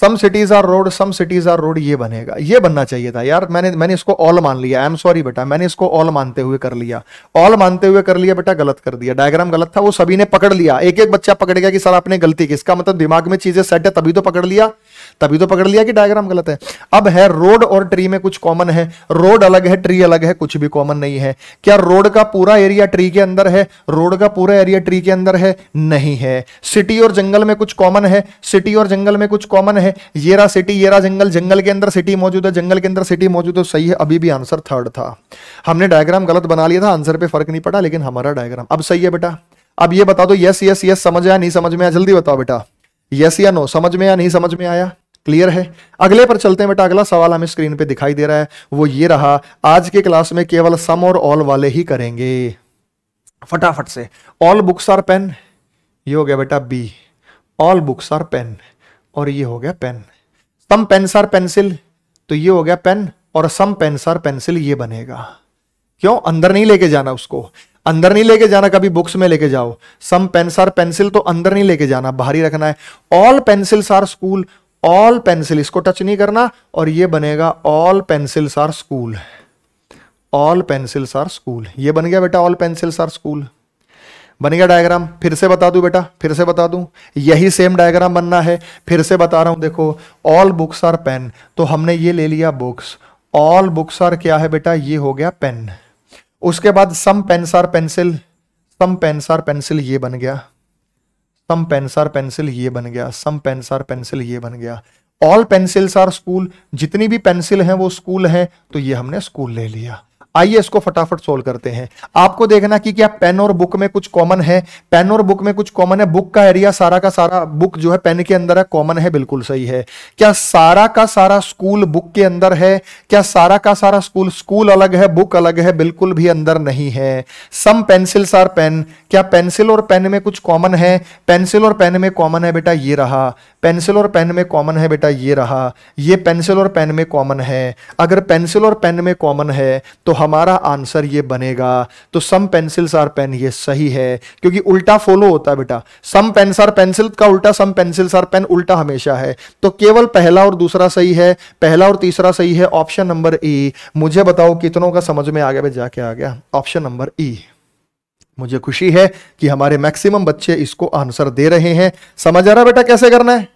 some cities are road some cities are road ये बनेगा ये बनना चाहिए था यार मैंने मैंने इसको ऑल मान लिया आई एम सॉरी बेटा मैंने इसको ऑल मानते हुए कर लिया ऑल मानते हुए कर लिया बेटा गलत कर दिया डायग्राम गलत था वो सभी ने पकड़ लिया एक एक बच्चा पकड़ गया कि सर आपने गलती की इसका मतलब दिमाग में चीजें सेट है तभी तो पकड़ लिया तभी तो पकड़ लिया कि डायग्राम गलत है अब है रोड और ट्री में कुछ कॉमन है रोड अलग है ट्री अलग है कुछ भी कॉमन नहीं है क्या रोड का पूरा एरिया ट्री के अंदर है रोड का पूरा एरिया ट्री के अंदर है नहीं है सिटी और जंगल में कुछ कॉमन है सिटी और जंगल में कुछ कॉमन में है येरा सिटी येरा जंगल जंगल के अंदर सिटी मौजूद है जंगल के अंदर सिटी मौजूद है सही है अभी भी आंसर थर्ड था हमने डायग्राम गलत बना लिया था आंसर पे फर्क नहीं पड़ा लेकिन हमारा डायग्राम अब सही है बेटा अब ये बता दो यस यस यस समझ आया नहीं समझ में आया जल्दी बताओ बेटा यस या नो समझ में आया नहीं समझ में आया क्लियर है अगले पर चलते हैं बेटा अगला सवाल हमें स्क्रीन पे दिखाई दे रहा है वो ये रहा आज के क्लास में केवल सम और ऑल वाले ही करेंगे फटाफट से ऑल बुक्स आर पेन ये हो गया बेटा B all books are pen और ये हो गया pen some pens are pencil तो ये हो गया पेन और सम पेन्स आर पेंसिल ये बनेगा क्यों अंदर नहीं लेके जाना उसको अंदर नहीं लेके जाना कभी बुक्स में लेके जाओ सम पेन्स आर पेंसिल तो अंदर नहीं लेके जाना बाहर ही रखना है all pencils are school all pencil इसको टच नहीं करना और ये बनेगा all pencils are school all pencils are school ये बन गया बेटा ऑल पेंसिल्स आर स्कूल बन गया डायग्राम फिर से बता दूं बेटा फिर से बता दूं यही सेम डायग्राम बनना है फिर से बता रहा हूं देखो ऑल बुक्स आर पेन तो हमने ये ले लिया बुक्स ऑल बुक्स आर क्या है बेटा ये हो गया पेन उसके बाद some pens are pencil some pens are pencil ये बन गया सम पेन्स आर पेंसिल ये बन गया सम पेन्स आर पेंसिल ये बन गया ऑल पेंसिल्स आर स्कूल जितनी भी पेंसिल हैं वो स्कूल हैं तो ये हमने स्कूल ले लिया आइए इसको फटाफट सोल्व करते हैं आपको देखना कि क्या पेन और बुक में कुछ कॉमन है पेन और बुक में कुछ कॉमन है बुक का एरिया सारा का सारा बुक जो है पेन के अंदर है कॉमन है बिल्कुल सही है क्या सारा का सारा स्कूल बुक के अंदर है क्या सारा का सारा स्कूल स्कूल अलग है बुक अलग है बिल्कुल भी अंदर नहीं है सम पेंसिल्स आर पेन क्या पेंसिल और पेन में कुछ कॉमन है पेंसिल और पेन में कॉमन है बेटा ये रहा पेंसिल और पेन में कॉमन है बेटा ये रहा ये पेंसिल और पेन में कॉमन है अगर पेंसिल और पेन में कॉमन है तो हमारा आंसर ये बनेगा तो सम पेंसिल्स आर पेन ये सही है क्योंकि उल्टा फॉलो होता है बेटा सम पेन्स आर पेंसिल का उल्टा सम पेंसिल्स आर पेन उल्टा हमेशा है तो केवल पहला और दूसरा सही है पहला और तीसरा सही है ऑप्शन नंबर ई मुझे बताओ कितनों का समझ में आ गया भाई जाके आ गया ऑप्शन नंबर ई मुझे खुशी है कि हमारे मैक्सिमम बच्चे इसको आंसर दे रहे हैं समझ आ रहा बेटा कैसे करना है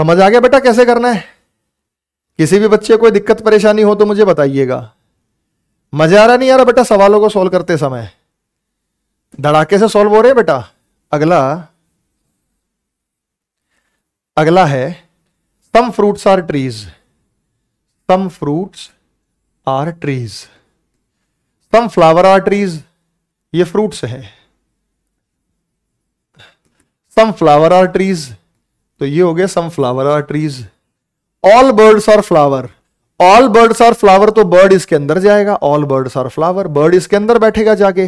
समझ आ गया बेटा कैसे करना है किसी भी बच्चे कोई दिक्कत परेशानी हो तो मुझे बताइएगा मजा आ रहा नहीं आ रहा बेटा सवालों को सॉल्व करते समय धड़ाके से सॉल्व हो रहे बेटा अगला अगला है some fruits are trees some fruits are trees some flower are trees ये फ्रूट्स है सम फ्लावर आर ट्रीज तो ये हो गया some flower are trees all birds और फ्लावर ऑल बर्ड्स और फ्लावर तो बर्ड इसके अंदर जाएगा ऑल बर्ड्स और फ्लावर बर्ड इसके अंदर बैठेगा जाके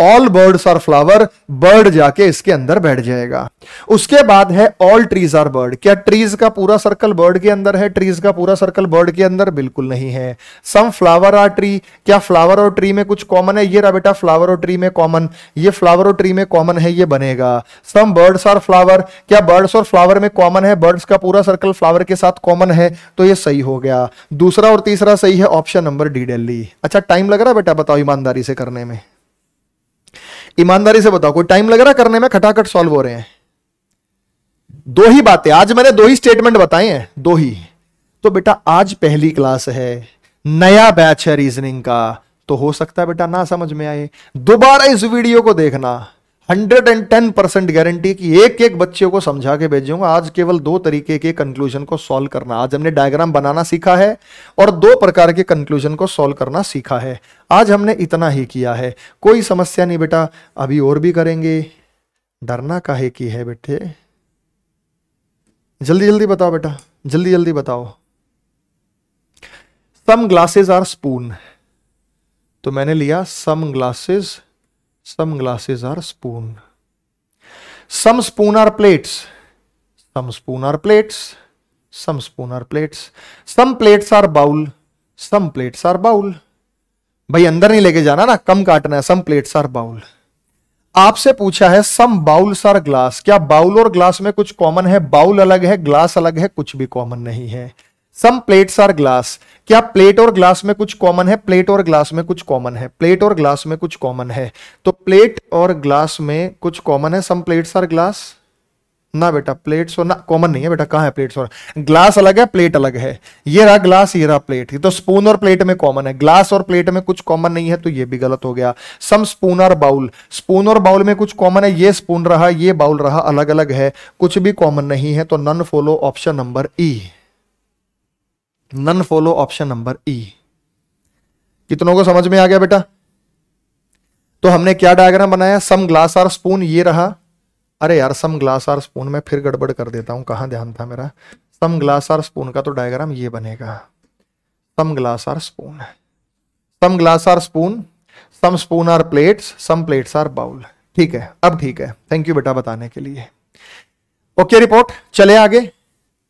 all birds are flower bird जाके इसके अंदर बैठ जाएगा उसके बाद है ऑल ट्रीज आर बर्ड क्या ट्रीज का पूरा सर्कल बर्ड के अंदर है ट्रीज का पूरा सर्कल बर्ड के अंदर बिल्कुल नहीं है सम फ्लावर आर ट्री क्या फ्लावर और ट्री में कुछ कॉमन है ये रहा बेटा फ्लावर और ट्री में कॉमन ये फ्लावर और ट्री में कॉमन है ये बनेगा सम बर्ड्स आर फ्लावर क्या बर्ड्स और फ्लावर में कॉमन है बर्ड्स का पूरा सर्कल फ्लावर के साथ कॉमन है तो ये सही हो गया दूसरा और तीसरा सही है ऑप्शन नंबर डी डेली अच्छा टाइम लग रहा है बेटा बताओ ईमानदारी से करने में ईमानदारी से बताओ कोई टाइम लग रहा करने में खटाखट सॉल्व हो रहे हैं दो ही बातें आज मैंने दो ही स्टेटमेंट बताए हैं दो ही तो बेटा आज पहली क्लास है नया बैच है रीजनिंग का तो हो सकता है बेटा ना समझ में आए दोबारा इस वीडियो को देखना hundred and ten percent guarantee कि एक एक बच्चे को समझा के भेजूंगा आज केवल दो तरीके के कंक्लूजन को सॉल्व करना आज हमने डायग्राम बनाना सीखा है और दो प्रकार के कंक्लूजन को सॉल्व करना सीखा है आज हमने इतना ही किया है कोई समस्या नहीं बेटा अभी और भी करेंगे डरना काहे की है बेटे जल्दी जल्दी बताओ बेटा जल्दी जल्दी बताओ सम ग्लासेज आर स्पून तो मैंने लिया some glasses Some glasses are spoon. Some spoon are plates. Some spoon are plates. Some spoon are plates. Some plates are bowl. Some plates are bowl. भाई अंदर नहीं लेके जाना ना कम काटना है सम प्लेट्स आर बाउल आपसे पूछा है सम बाउल्स आर ग्लास क्या बाउल और ग्लास में कुछ कॉमन है बाउल अलग है ग्लास अलग है कुछ भी कॉमन नहीं है सम प्लेट्स आर ग्लास क्या प्लेट और ग्लास में कुछ कॉमन है प्लेट और ग्लास में कुछ कॉमन है प्लेट और ग्लास में कुछ कॉमन है तो प्लेट और ग्लास में कुछ कॉमन है सम प्लेट्स आर ग्लास ना बेटा प्लेट्स और ना कॉमन नहीं है बेटा कहा है प्लेट्स और ग्लास अलग है प्लेट अलग है ये रहा ग्लास ये रहा प्लेट ये तो स्पून और प्लेट में कॉमन है ग्लास और प्लेट में कुछ कॉमन नहीं है तो ये भी गलत हो गया सम स्पून और बाउल स्पून और बाउल में कुछ कॉमन है ये स्पून रहा ये बाउल रहा अलग अलग है कुछ भी कॉमन नहीं है तो none follow option number E none follow option number E कितनों को समझ में आ गया बेटा तो हमने क्या डायग्राम बनाया सम ग्लास आर स्पून ये रहा अरे यार सम ग्लास आर स्पून में फिर गड़बड़ कर देता हूं कहां ध्यान था मेरा सम ग्लास आर स्पून का तो डायग्राम ये बनेगा some glass are spoon some glass are spoon some spoon are plates some plates are bowl ठीक है अब ठीक है थैंक यू बेटा बताने के लिए ओके रिपोर्ट चले आगे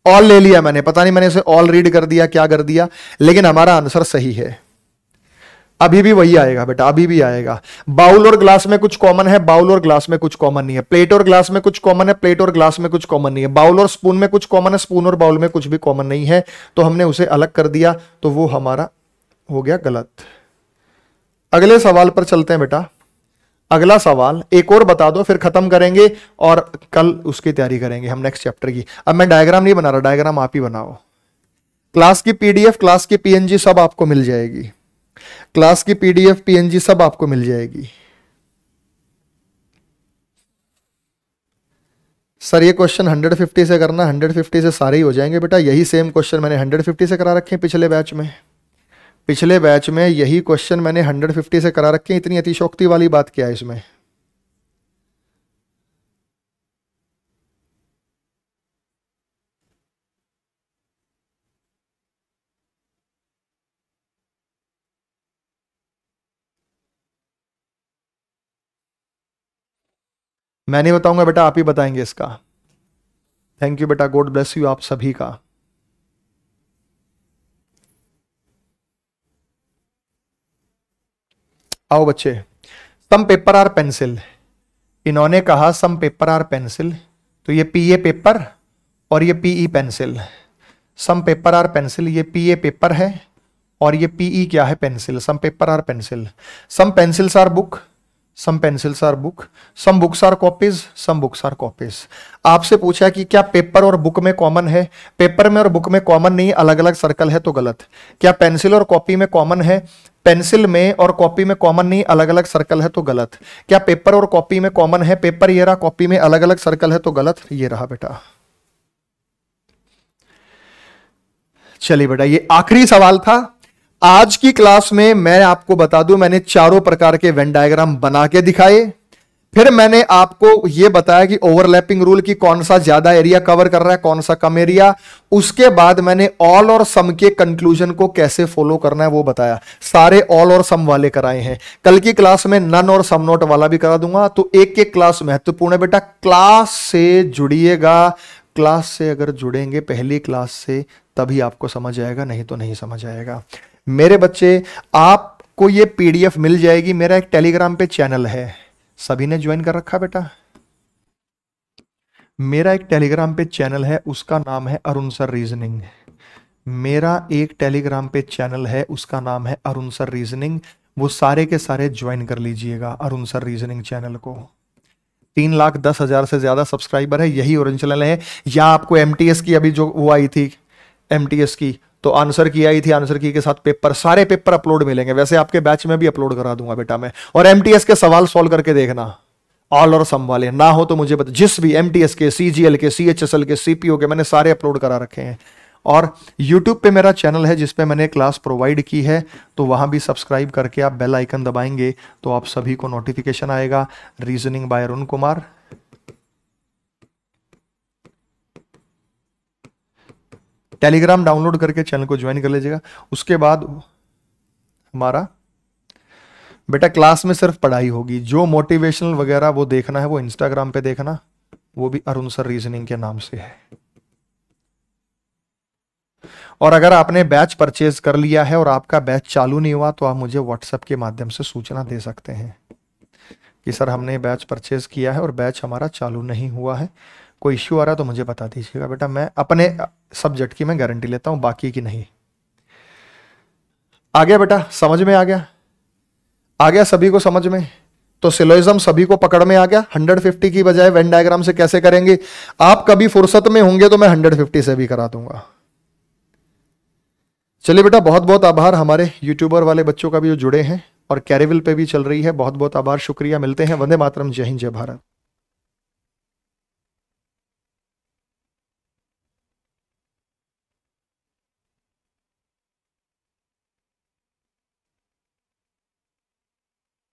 ऑल ले लिया मैंने पता नहीं मैंने इसे ऑल रीड कर दिया क्या कर दिया लेकिन हमारा आंसर सही है अभी भी वही आएगा बेटा अभी भी आएगा बाउल और ग्लास में कुछ कॉमन है बाउल और ग्लास में कुछ कॉमन नहीं है प्लेट और ग्लास में कुछ कॉमन है प्लेट और ग्लास में कुछ कॉमन नहीं है बाउल और स्पून में कुछ कॉमन है स्पून और बाउल में कुछ भी कॉमन नहीं है तो हमने उसे अलग कर दिया तो वो हमारा हो गया गलत अगले सवाल पर चलते हैं बेटा अगला सवाल एक और बता दो फिर खत्म करेंगे और कल उसकी तैयारी करेंगे हम नेक्स्ट चैप्टर की अब मैं डायग्राम नहीं बना रहा डायग्राम आप ही बनाओ क्लास की पीडीएफ क्लास की पीएनजी सब आपको मिल जाएगी क्लास की पीडीएफ पीएनजी सब आपको मिल जाएगी सर ये क्वेश्चन 150 से करना 150 से सारे ही हो जाएंगे बेटा यही सेम क्वेश्चन मैंने 150 से करा रखे हैं पिछले बैच में पिछले बैच में यही क्वेश्चन मैंने 150 से करा रखे इतनी अतिशोक्ति वाली बात क्या है इसमें मैं नहीं बताऊंगा बेटा आप ही बताएंगे इसका थैंक यू बेटा गॉड ब्लेस यू आप सभी का आओ बच्चे सम पेपर आर पेंसिल इन्होंने कहा सम पेपर आर पेंसिल तो ये पी ए पेपर और ये P E pencil some paper are pencil ये पी ए पेपर है और ये पी ई e क्या है pencil some paper are pencil some pencils are book some pencils are book some books are copies some books are copies आपसे पूछा कि क्या पेपर और बुक में कॉमन है पेपर में और बुक में कॉमन नहीं अलग अलग सर्कल है तो गलत क्या पेंसिल और कॉपी में कॉमन है पेंसिल में और कॉपी में कॉमन नहीं अलग अलग सर्कल है तो गलत क्या पेपर और कॉपी में कॉमन है पेपर ये रहा कॉपी में अलग अलग सर्कल है तो गलत ये रहा बेटा चलिए बेटा ये आखिरी सवाल था आज की क्लास में मैं आपको बता दूं मैंने चारों प्रकार के वेन डायग्राम बना के दिखाए फिर मैंने आपको यह बताया कि ओवरलैपिंग रूल की कौन सा ज्यादा एरिया कवर कर रहा है कौन सा कम एरिया उसके बाद मैंने ऑल और सम के कंक्लूजन को कैसे फॉलो करना है वो बताया सारे ऑल और सम वाले कराए हैं कल की क्लास में नन और सम नोट वाला भी करा दूंगा तो एक एक क्लास महत्वपूर्ण है बेटा क्लास से जुड़िएगा क्लास से अगर जुड़ेंगे पहली क्लास से तभी आपको समझ आएगा नहीं तो नहीं समझ आएगा मेरे बच्चे आपको ये पीडीएफ मिल जाएगी मेरा एक टेलीग्राम पे चैनल है सभी ने ज्वाइन कर रखा बेटा मेरा एक टेलीग्राम पे चैनल है उसका नाम है अरुण सर रीजनिंग मेरा एक टेलीग्राम पे चैनल है उसका नाम है अरुण सर रीजनिंग वो सारे के सारे ज्वाइन कर लीजिएगा अरुण सर रीजनिंग चैनल को तीन लाख दस हजार से ज्यादा सब्सक्राइबर है यही ओरिजिनल है या आपको एम की अभी जो वो आई थी एम की तो आंसर की आई थी आंसर की के साथ पेपर सारे पेपर अपलोड मिलेंगे वैसे आपके बैच में भी अपलोड करा दूंगा बेटा मैं और एम के सवाल सॉल्व करके देखना ऑल और सम वाले ना हो तो मुझे बता जिस भी एम के सी के सी के सी के मैंने सारे अपलोड करा रखे हैं और YouTube पे मेरा चैनल है जिसपे मैंने क्लास प्रोवाइड की है तो वहां भी सब्सक्राइब करके आप बेल आइकन दबाएंगे तो आप सभी को नोटिफिकेशन आएगा reasoning by Arun Kumar Telegram download करके चैनल को ज्वाइन कर लीजिएगा उसके बाद हमारा बेटा क्लास में सिर्फ पढ़ाई होगी जो मोटिवेशनल वगैरह वो देखना है वो इंस्टाग्राम पे देखना वो भी अरुण सर रीजनिंग के नाम से है और अगर आपने बैच परचेज कर लिया है और आपका बैच चालू नहीं हुआ तो आप मुझे व्हाट्सएप के माध्यम से सूचना दे सकते हैं कि सर हमने बैच परचेज किया है और बैच हमारा चालू नहीं हुआ है कोई इश्यू आ रहा तो मुझे बता दीजिएगा बेटा मैं अपने सब्जेक्ट हम्म। की मैं गारंटी लेता हूँ बाकी की नहीं आ गया बेटा समझ में आ गया आ गया सभी को समझ में तो सिलोइम सभी को पकड़ में आ गया 150 की बजाय वेन डायग्राम से कैसे करेंगे आप कभी फुर्सत में होंगे तो मैं 150 से भी करा दूंगा चलिए बेटा बहुत बहुत आभार हमारे यूट्यूबर वाले बच्चों का भी जो जुड़े हैं और कैरेविल पे भी चल रही है बहुत बहुत आभार शुक्रिया मिलते हैं वंदे मातरम जय हिंद जय भारत